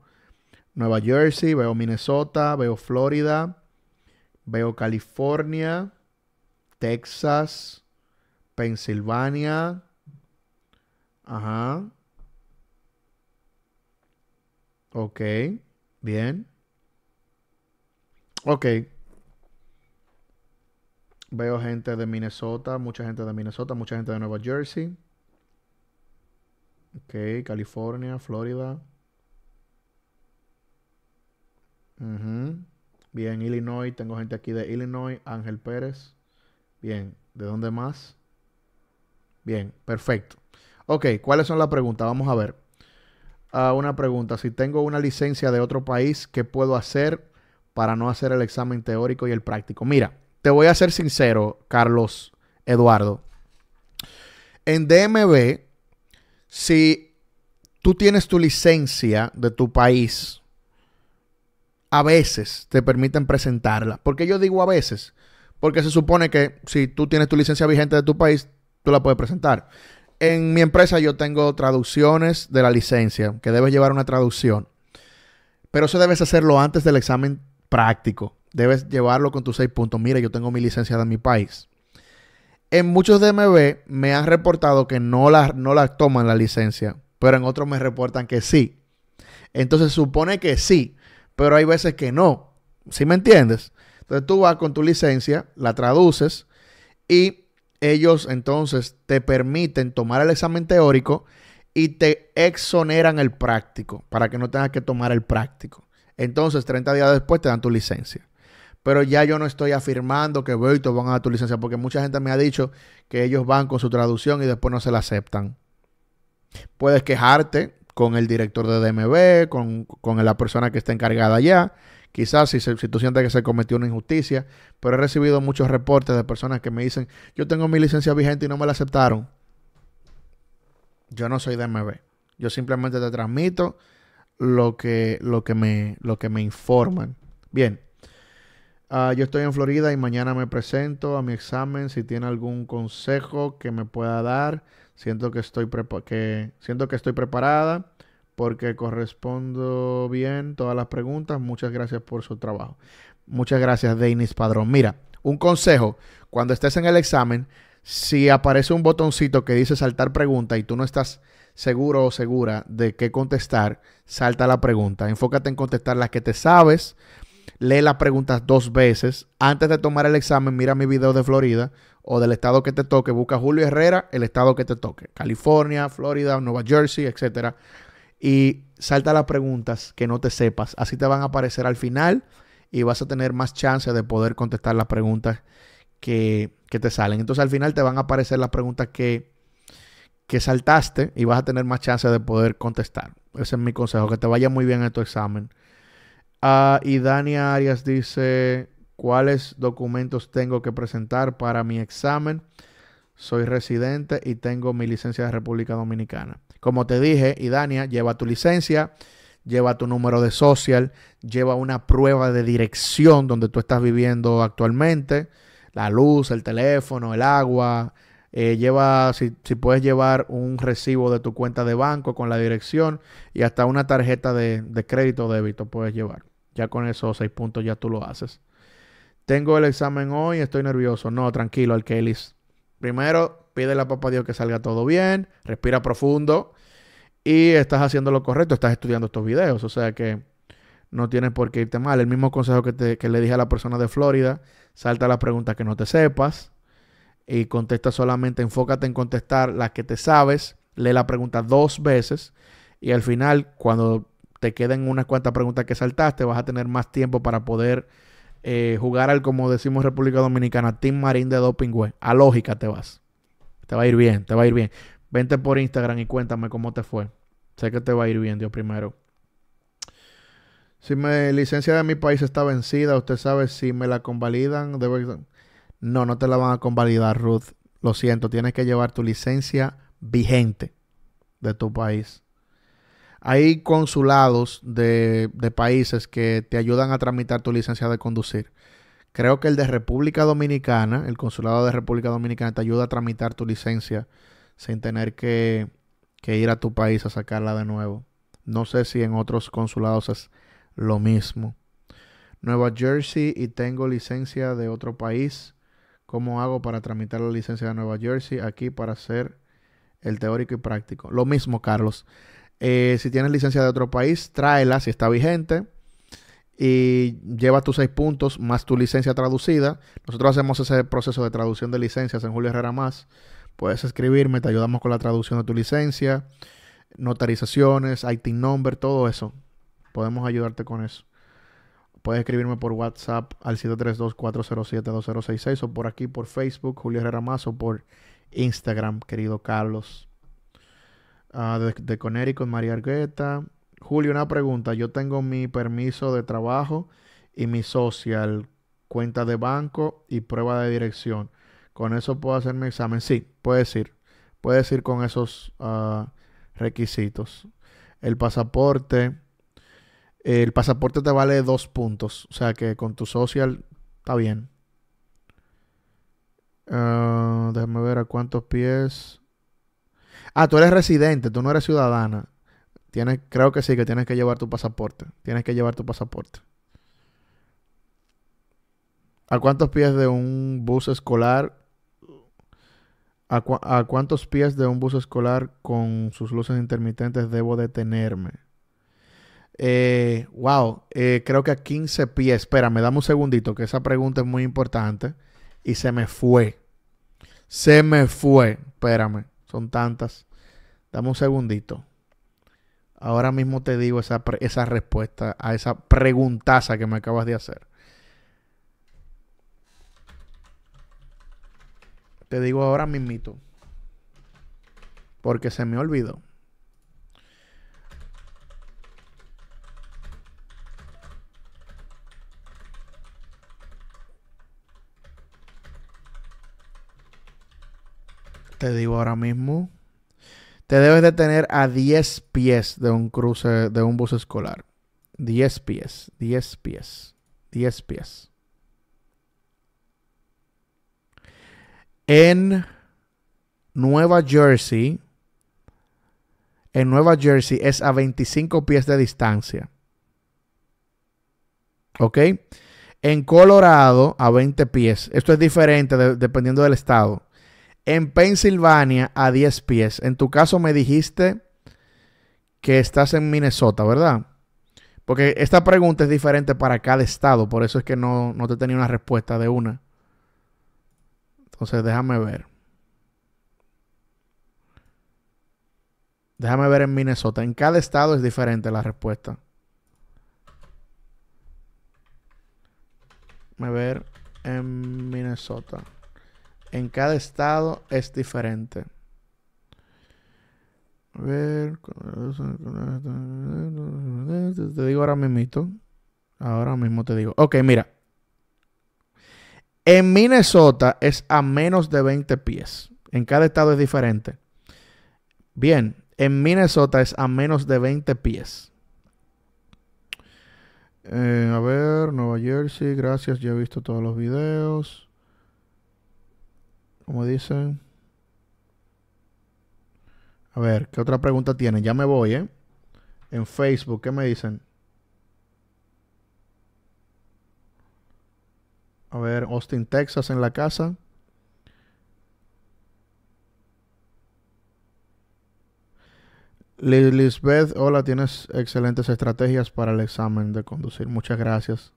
Nueva Jersey, veo Minnesota, veo Florida, veo California, Texas, Pensilvania. Ajá. Ok, bien. Ok. Veo gente de Minnesota, mucha gente de Minnesota, mucha gente de Nueva Jersey. Ok, California, Florida. Bien, Illinois. Tengo gente aquí de Illinois. Ángel Pérez. Bien. ¿De dónde más? Bien, perfecto. Ok, ¿cuáles son las preguntas? Vamos a ver. Ah, una pregunta. Si tengo una licencia de otro país, ¿qué puedo hacer para no hacer el examen teórico y el práctico? Mira, te voy a ser sincero, Carlos Eduardo. En DMV, si tú tienes tu licencia de tu país, a veces te permiten presentarla. ¿Por qué yo digo a veces? Porque se supone que si tú tienes tu licencia vigente de tu país, tú la puedes presentar. En mi empresa yo tengo traducciones de la licencia, que debes llevar una traducción. Pero eso debes hacerlo antes del examen práctico. Debes llevarlo con tus seis puntos. Mira, yo tengo mi licencia de mi país. En muchos DMV me han reportado que no la, no la toman la licencia, pero en otros me reportan que sí. Entonces supone que sí, pero hay veces que no. ¿Sí me entiendes? Entonces tú vas con tu licencia, la traduces y ellos entonces te permiten tomar el examen teórico y te exoneran el práctico para que no tengas que tomar el práctico. Entonces 30 días después te dan tu licencia. Pero ya yo no estoy afirmando que voy y te van a dar tu licencia porque mucha gente me ha dicho que ellos van con su traducción y después no se la aceptan. Puedes quejarte con el director de DMV, con, con la persona que está encargada allá. Quizás si, se, si tú sientes que se cometió una injusticia, pero he recibido muchos reportes de personas que me dicen, yo tengo mi licencia vigente y no me la aceptaron. Yo no soy DMV. Yo simplemente te transmito lo que, lo que, me, lo que me informan. Bien, ah, yo estoy en Florida y mañana me presento a mi examen. Si tiene algún consejo que me pueda dar Siento que estoy, que, siento que estoy preparada porque correspondo bien todas las preguntas. Muchas gracias por su trabajo. Muchas gracias, Dainis Padrón. Mira, un consejo, cuando estés en el examen, si aparece un botoncito que dice saltar pregunta y tú no estás seguro o segura de qué contestar, salta la pregunta. Enfócate en contestar las que te sabes. Lee las preguntas dos veces. Antes de tomar el examen, mira mi video de Florida o del estado que te toque. Busca Julio Herrera, el estado que te toque. California, Florida, Nueva Jersey, etc. Y salta las preguntas que no te sepas. Así te van a aparecer al final y vas a tener más chance de poder contestar las preguntas que, que te salen. Entonces al final te van a aparecer las preguntas que, que saltaste y vas a tener más chance de poder contestar. Ese es mi consejo, que te vaya muy bien en tu examen. Ah, y Dani Arias dice, cuáles documentos tengo que presentar para mi examen. Soy residente y tengo mi licencia de República Dominicana. Como te dije, Idania, lleva tu licencia, lleva tu número de social, lleva una prueba de dirección donde tú estás viviendo actualmente, la luz, el teléfono, el agua, eh, lleva, si, puedes llevar un recibo de tu cuenta de banco con la dirección y hasta una tarjeta de, de crédito o débito puedes llevar. Ya con esos seis puntos ya tú lo haces tengo el examen hoy, estoy nervioso. No, tranquilo, Alkelis. Primero, pide a papá Dios que salga todo bien, respira profundo y estás haciendo lo correcto, estás estudiando estos videos. O sea que no tienes por qué irte mal. El mismo consejo que, te, que le dije a la persona de Florida, salta las preguntas que no te sepas y contesta solamente, enfócate en contestar las que te sabes, lee la pregunta dos veces y al final, cuando te queden unas cuantas preguntas que saltaste, vas a tener más tiempo para poder eh, jugar al, como decimos República Dominicana, Team Marín de Doping Web. A lógica te vas. Te va a ir bien, te va a ir bien. Vente por Instagram y cuéntame cómo te fue. Sé que te va a ir bien, Dios primero. Si mi licencia de mi país está vencida, usted sabe si me la convalidan. No, no te la van a convalidar, Ruth. Lo siento, tienes que llevar tu licencia vigente de tu país. Hay consulados de, países que te ayudan a tramitar tu licencia de conducir. Creo que el de República Dominicana, el consulado de República Dominicana te ayuda a tramitar tu licencia sin tener que, que ir a tu país a sacarla de nuevo. No sé si en otros consulados es lo mismo. Nueva Jersey y tengo licencia de otro país. ¿Cómo hago para tramitar la licencia de Nueva Jersey aquí para hacer el teórico y práctico? Lo mismo, Carlos. Eh, si tienes licencia de otro país, tráela si está vigente. Y lleva tus seis puntos más tu licencia traducida. Nosotros hacemos ese proceso de traducción de licencias en Julio Herrera Más. Puedes escribirme, te ayudamos con la traducción de tu licencia, notarizaciones, IT number, todo eso. Podemos ayudarte con eso. Puedes escribirme por WhatsApp al 732-407-2066 o por aquí, por Facebook, Julio Herrera Más o por Instagram, querido Carlos. Ah, de, de, con María Argueta. Julio, una pregunta. Yo tengo mi permiso de trabajo y mi social, cuenta de banco y prueba de dirección. ¿Con eso puedo hacer mi examen? Sí, puedes ir. Puedes ir con esos ah, requisitos. El pasaporte. El pasaporte te vale dos puntos. O sea que con tu social está bien. Ah, déjame ver a cuántos pies. Ah, tú eres residente, tú no eres ciudadana. creo que sí, que tienes que llevar tu pasaporte. Tienes que llevar tu pasaporte. ¿A cuántos pies de un bus escolar? A, cuántos pies de un bus escolar con sus luces intermitentes debo detenerme? Eh, wow, eh, creo que a 15 pies. Espérame, dame un segundito, que esa pregunta es muy importante. Y se me fue. Se me fue. Espérame. Son tantas. Dame un segundito. Ahora mismo te digo esa, esa respuesta a esa preguntaza que me acabas de hacer. Te digo ahora mismito. Porque se me olvidó. Te digo ahora mismo. Te debes de tener a 10 pies de un cruce, de un bus escolar. 10 pies, 10 pies, 10 pies. En Nueva Jersey, en Nueva Jersey es a 25 pies de distancia. ¿Ok? En Colorado a 20 pies. Esto es diferente dependiendo del estado en Pensilvania a 10 pies. En tu caso me dijiste que estás en Minnesota, ¿verdad? Porque esta pregunta es diferente para cada estado, por eso es que no, no te tenía una respuesta de una. Entonces déjame ver. Déjame ver en Minnesota. En cada estado es diferente la respuesta. Déjame ver en Minnesota en cada estado es diferente. A ver, te digo ahora mismo. Ahora mismo te digo. Ok, mira. En Minnesota es a menos de 20 pies. En cada estado es diferente. Bien, en Minnesota es a menos de 20 pies. Eh, a ver, Nueva Jersey, gracias, ya he visto todos los videos como dicen. A ver, ¿qué otra pregunta tienen? Ya me voy, ¿eh? En Facebook, ¿qué me dicen? A ver, Austin, Texas en la casa. Lisbeth, hola, tienes excelentes estrategias para el examen de conducir. Muchas gracias.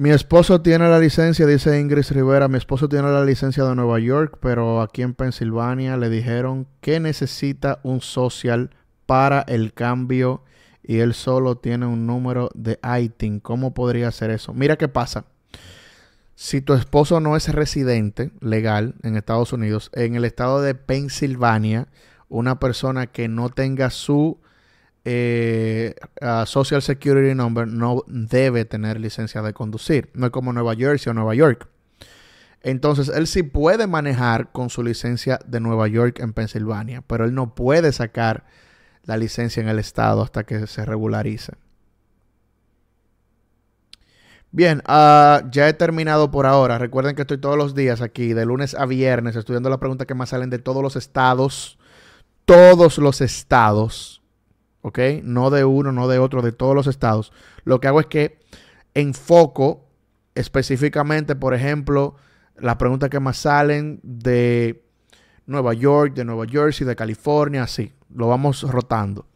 Mi esposo tiene la licencia, dice Ingrid Rivera, mi esposo tiene la licencia de Nueva York, pero aquí en Pensilvania le dijeron que necesita un social para el cambio y él solo tiene un número de ITIN. ¿Cómo podría hacer eso? Mira qué pasa. Si tu esposo no es residente legal en Estados Unidos, en el estado de Pensilvania, una persona que no tenga su eh, Social Security Number no debe tener licencia de conducir. No es como Nueva Jersey o Nueva York. Entonces, él sí puede manejar con su licencia de Nueva York en Pensilvania, pero él no puede sacar la licencia en el estado hasta que se regularice. Bien, ah, ya he terminado por ahora. Recuerden que estoy todos los días aquí, de lunes a viernes, estudiando las preguntas que más salen de todos los estados. Todos los estados no de uno, no de otro, de todos los estados. Lo que hago es que enfoco específicamente, por ejemplo, las preguntas que más salen de Nueva York, de Nueva Jersey, de California, así. Lo vamos rotando.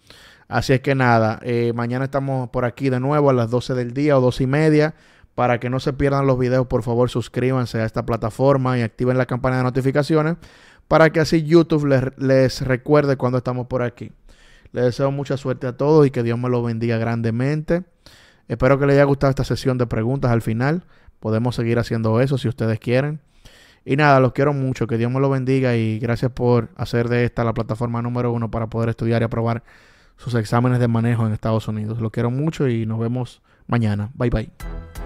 Así es que nada, eh, mañana estamos por aquí de nuevo a las 12 del día o 12 y media. Para que no se pierdan los videos, por favor suscríbanse a esta plataforma y activen la campana de notificaciones para que así YouTube les recuerde cuando estamos por aquí. Les deseo mucha suerte a todos y que Dios me lo bendiga grandemente. Espero que les haya gustado esta sesión de preguntas al final. Podemos seguir haciendo eso si ustedes quieren. Y nada, los quiero mucho, que Dios me lo bendiga y gracias por hacer de esta la plataforma número uno para poder estudiar y aprobar sus exámenes de manejo en Estados Unidos. Los quiero mucho y nos vemos mañana. Bye bye.